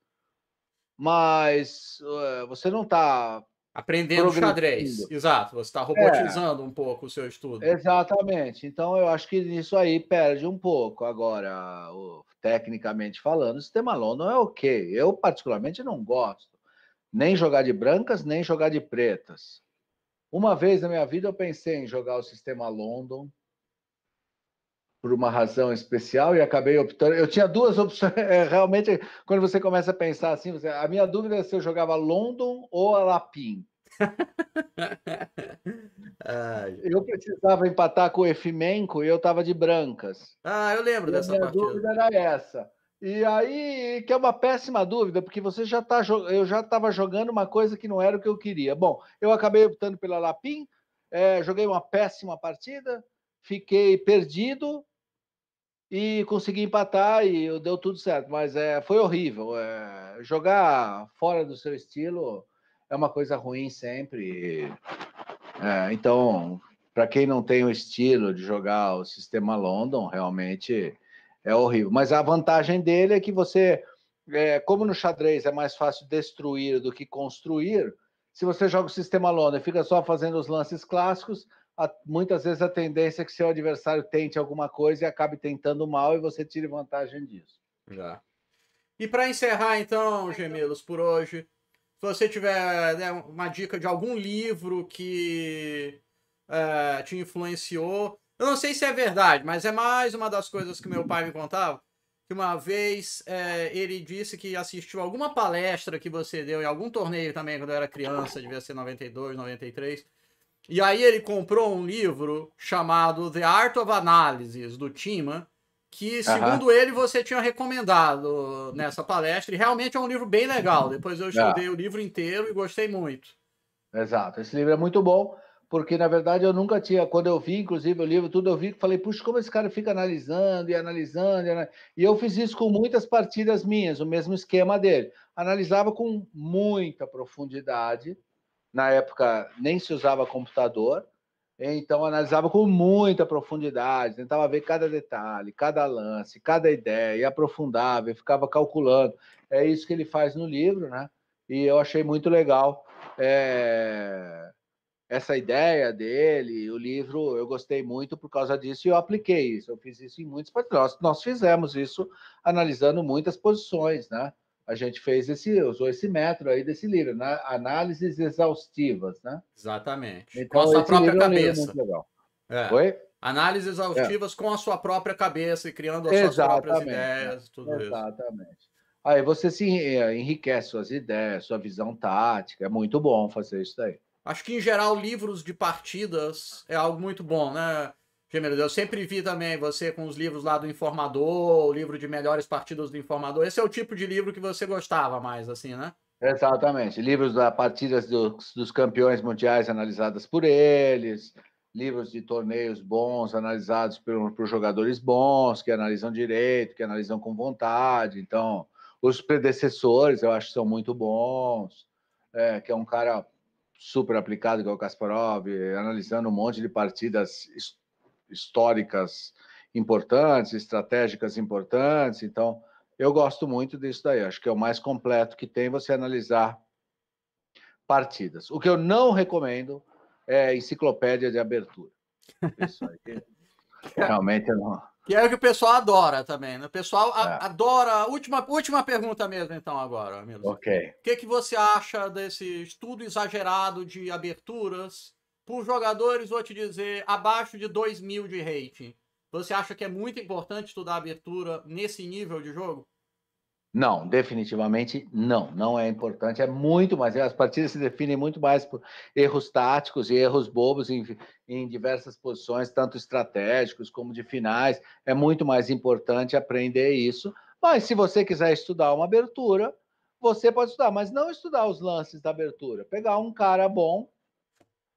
Speaker 2: mas uh, você não está. Aprendendo xadrez, exato. Você está é. robotizando é. um pouco o seu estudo. Exatamente. Então, eu acho que nisso aí perde um pouco. Agora, o, tecnicamente falando, o sistema London é ok. Eu, particularmente, não gosto. Nem jogar de brancas, nem jogar de pretas. Uma vez na minha vida eu pensei em jogar o sistema London, por uma razão especial e acabei optando. Eu tinha duas opções. É, realmente, quando você começa a pensar assim, você... a minha dúvida é se eu jogava London ou a Lapim. eu precisava empatar com o Efimenco e eu estava de brancas. Ah, eu lembro e dessa minha partida. dúvida era essa. E aí, que é uma péssima dúvida, porque você já tá, eu já estava jogando uma coisa que não era o que eu queria. Bom, eu acabei optando pela Lapim, é, joguei uma péssima partida, fiquei perdido, e consegui empatar e deu tudo certo. Mas é, foi horrível. É, jogar fora do seu estilo é uma coisa ruim sempre. É, então, para quem não tem o estilo de jogar o sistema London, realmente é horrível. Mas a vantagem dele é que você, é, como no xadrez é mais fácil destruir do que construir, se você joga o sistema London e fica só fazendo os lances clássicos, a, muitas vezes a tendência é que seu adversário tente alguma coisa e acabe tentando mal e você tire vantagem disso. Já. E para
Speaker 1: encerrar, então, então. Gemelos, por hoje, se você tiver né, uma dica de algum livro que é, te influenciou, eu não sei se é verdade, mas é mais uma das coisas que meu pai me contava que uma vez é, ele disse que assistiu alguma palestra que você deu em algum torneio também, quando eu era criança, devia ser 92, 93, e aí ele comprou um livro chamado The Art of Analysis, do Tima, que, segundo uh -huh. ele, você tinha recomendado nessa palestra. E realmente é um livro bem legal. Depois eu ah. estudei o livro inteiro e gostei muito.
Speaker 2: Exato. Esse livro é muito bom, porque, na verdade, eu nunca tinha... Quando eu vi, inclusive, o livro, tudo, eu vi falei, puxa, como esse cara fica analisando e analisando. E, e eu fiz isso com muitas partidas minhas, o mesmo esquema dele. Analisava com muita profundidade, na época nem se usava computador, então analisava com muita profundidade, tentava ver cada detalhe, cada lance, cada ideia, e aprofundava, e ficava calculando. É isso que ele faz no livro, né? E eu achei muito legal é... essa ideia dele. O livro eu gostei muito por causa disso e eu apliquei isso. Eu fiz isso em muitos patrões. Nós fizemos isso analisando muitas posições, né? a gente fez esse, usou esse método aí desse livro, né? análises exaustivas, né?
Speaker 1: Exatamente. Então, com a sua própria é cabeça. É Oi? Análises exaustivas é. com a sua própria cabeça e criando as Exatamente. suas próprias ideias, tudo Exatamente. isso. Exatamente.
Speaker 2: Aí você se é, enriquece suas ideias, sua visão tática. É muito bom fazer isso aí Acho
Speaker 1: que, em geral, livros de
Speaker 2: partidas é algo muito bom, né? Gêmeos, eu sempre vi
Speaker 1: também você com os livros lá do Informador, o livro de melhores partidas do Informador. Esse é o tipo de livro que você gostava mais, assim, né?
Speaker 2: Exatamente. Livros da partidas dos, dos campeões mundiais analisadas por eles, livros de torneios bons analisados por, por, jogadores bons, que analisam direito, que analisam com vontade. Então, os predecessores eu acho que são muito bons, é, que é um cara super aplicado, que é o Kasparov, analisando um monte de partidas históricas importantes, estratégicas importantes. Então, eu gosto muito disso daí. Acho que é o mais completo que tem você analisar partidas. O que eu não recomendo é enciclopédia de abertura. Isso aí. É. realmente eu não.
Speaker 1: Que é o que o pessoal adora também, né? O pessoal a, é. adora. Última, última pergunta mesmo, então, agora, amigos. Ok. O que, que você acha desse estudo exagerado de aberturas por jogadores, vou te dizer, abaixo de 2 mil de rating, você acha que é muito importante estudar abertura nesse nível de jogo?
Speaker 2: Não, definitivamente não. Não é importante. É muito mais. As partidas se definem muito mais por erros táticos e erros bobos em, em diversas posições, tanto estratégicos como de finais. É muito mais importante aprender isso. Mas se você quiser estudar uma abertura, você pode estudar, mas não estudar os lances da abertura. Pegar um cara bom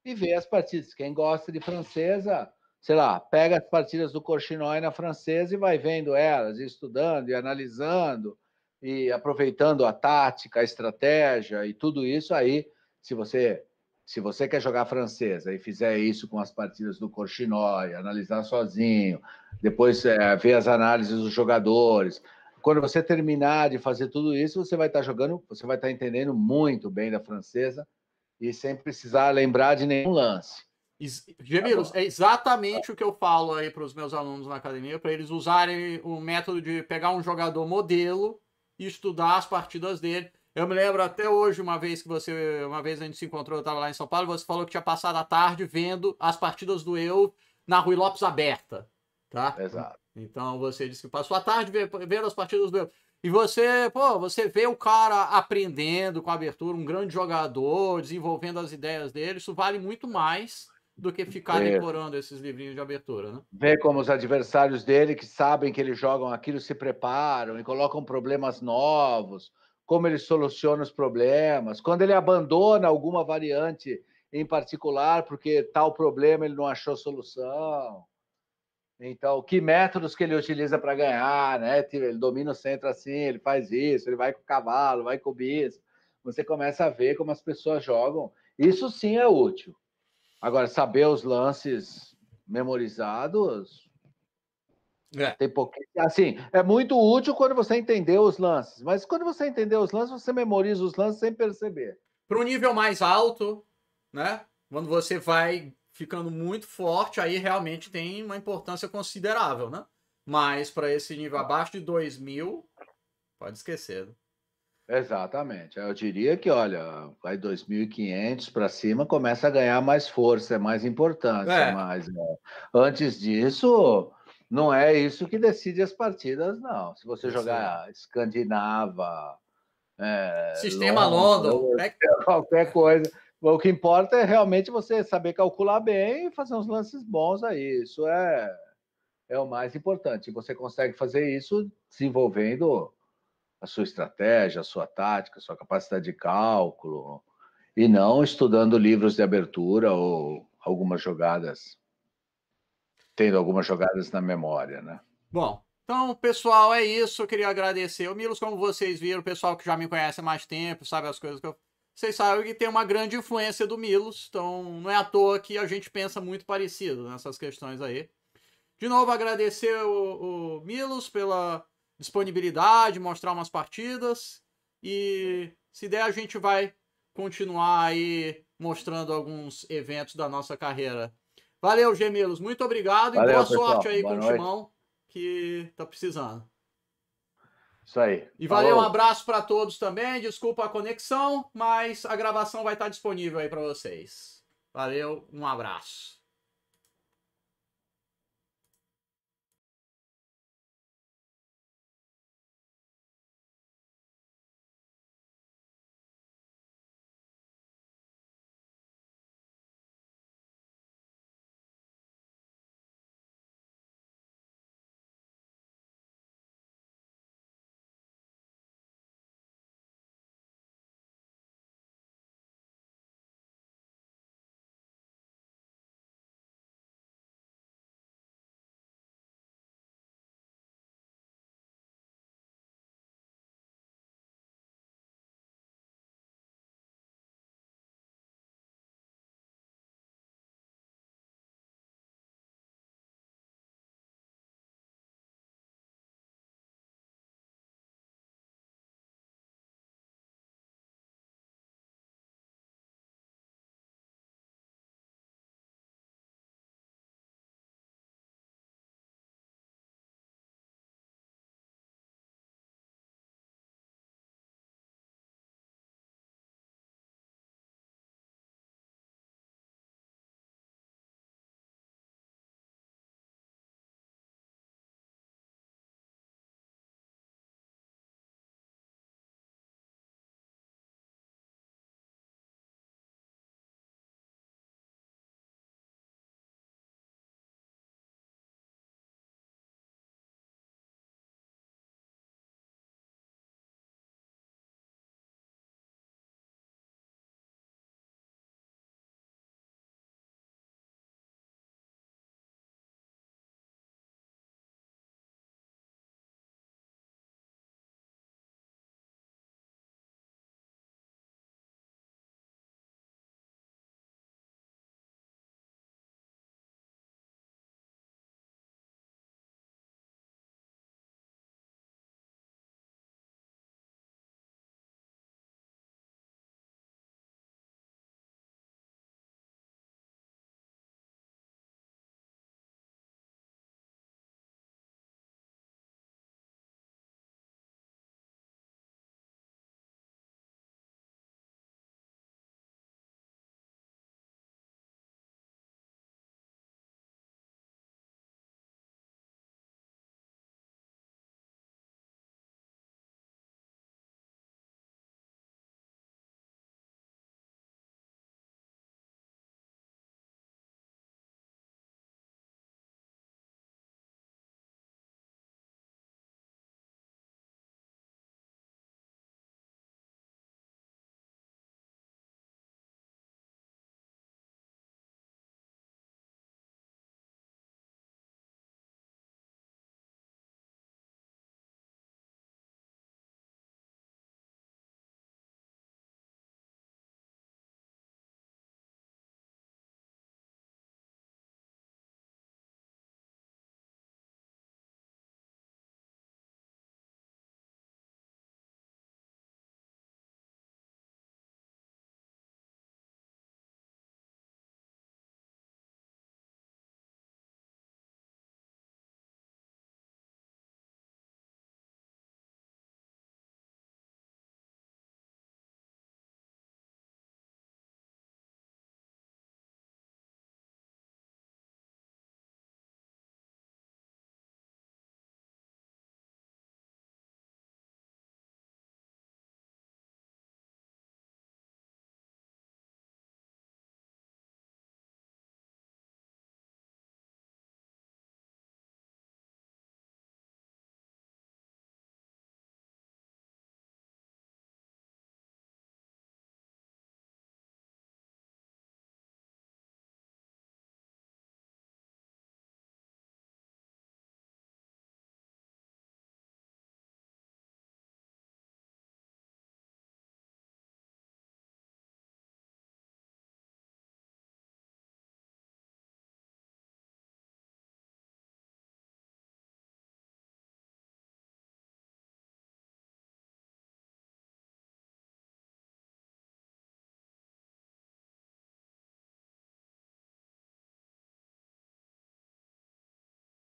Speaker 2: e vê as partidas. Quem gosta de francesa, sei lá, pega as partidas do Corchinói na francesa e vai vendo elas, estudando e analisando e aproveitando a tática, a estratégia e tudo isso aí, se você se você quer jogar francesa e fizer isso com as partidas do Corchinói, analisar sozinho, depois é, ver as análises dos jogadores, quando você terminar de fazer tudo isso, você vai estar tá jogando, você vai estar tá entendendo muito bem da francesa e sem precisar lembrar de nenhum lance. Gemilos,
Speaker 1: é exatamente o que eu falo aí para os meus alunos na academia, para eles usarem o método de pegar um jogador modelo e estudar as partidas dele. Eu me lembro até hoje, uma vez que você, uma vez a gente se encontrou, eu estava lá em São Paulo, você falou que tinha passado a tarde vendo as partidas do eu na Rui Lopes aberta, tá? Exato. Então você disse que passou a tarde vendo as partidas do eu. E você, pô, você vê o cara aprendendo com a abertura, um grande jogador, desenvolvendo as ideias dele, isso vale muito mais do que ficar é. decorando esses livrinhos de abertura, né?
Speaker 2: Ver como os adversários dele, que sabem que eles jogam aquilo, se preparam e colocam problemas novos, como ele soluciona os problemas, quando ele abandona alguma variante em particular, porque tal problema ele não achou solução. Então, que métodos que ele utiliza para ganhar, né? Tipo, ele domina o centro assim, ele faz isso, ele vai com o cavalo, vai com o bis. Você começa a ver como as pessoas jogam. Isso sim é útil. Agora, saber os lances memorizados. É. Tem pouquinho. Assim, é muito útil quando você entender os lances, mas quando você entender os lances, você memoriza os lances sem perceber.
Speaker 1: Para um nível mais alto, né? Quando você vai ficando muito forte, aí realmente tem uma importância considerável, né? Mas para esse nível abaixo de 2 mil, pode esquecer. Né?
Speaker 2: Exatamente. Eu diria que, olha, vai 2.500 para cima, começa a ganhar mais força, é mais importância. É. Mas né? antes disso, não é isso que decide as partidas, não. Se você jogar sim. Escandinava, é, Sistema London, né? qualquer coisa o que importa é realmente você saber calcular bem e fazer uns lances bons aí. Isso é, é o mais importante. Você consegue fazer isso desenvolvendo a sua estratégia, a sua tática, a sua capacidade de cálculo, e não estudando livros de abertura ou algumas jogadas, tendo algumas jogadas na memória, né? Bom,
Speaker 1: então, pessoal, é isso. Eu queria agradecer o Milos, como vocês viram, o pessoal que já me conhece há mais tempo, sabe as coisas que eu vocês sabem que tem uma grande influência do Milos, então não é à toa que a gente pensa muito parecido nessas questões aí. De novo, agradecer o, o Milos pela disponibilidade, mostrar umas partidas. E se der, a gente vai continuar aí mostrando alguns eventos da nossa carreira. Valeu, Gemilos. Muito obrigado Valeu, e boa pessoal. sorte aí boa com noite. o Timão, que tá precisando. Isso aí. E valeu, Falou. um abraço para todos também. Desculpa a conexão, mas a gravação vai estar disponível aí para vocês.
Speaker 2: Valeu, um abraço.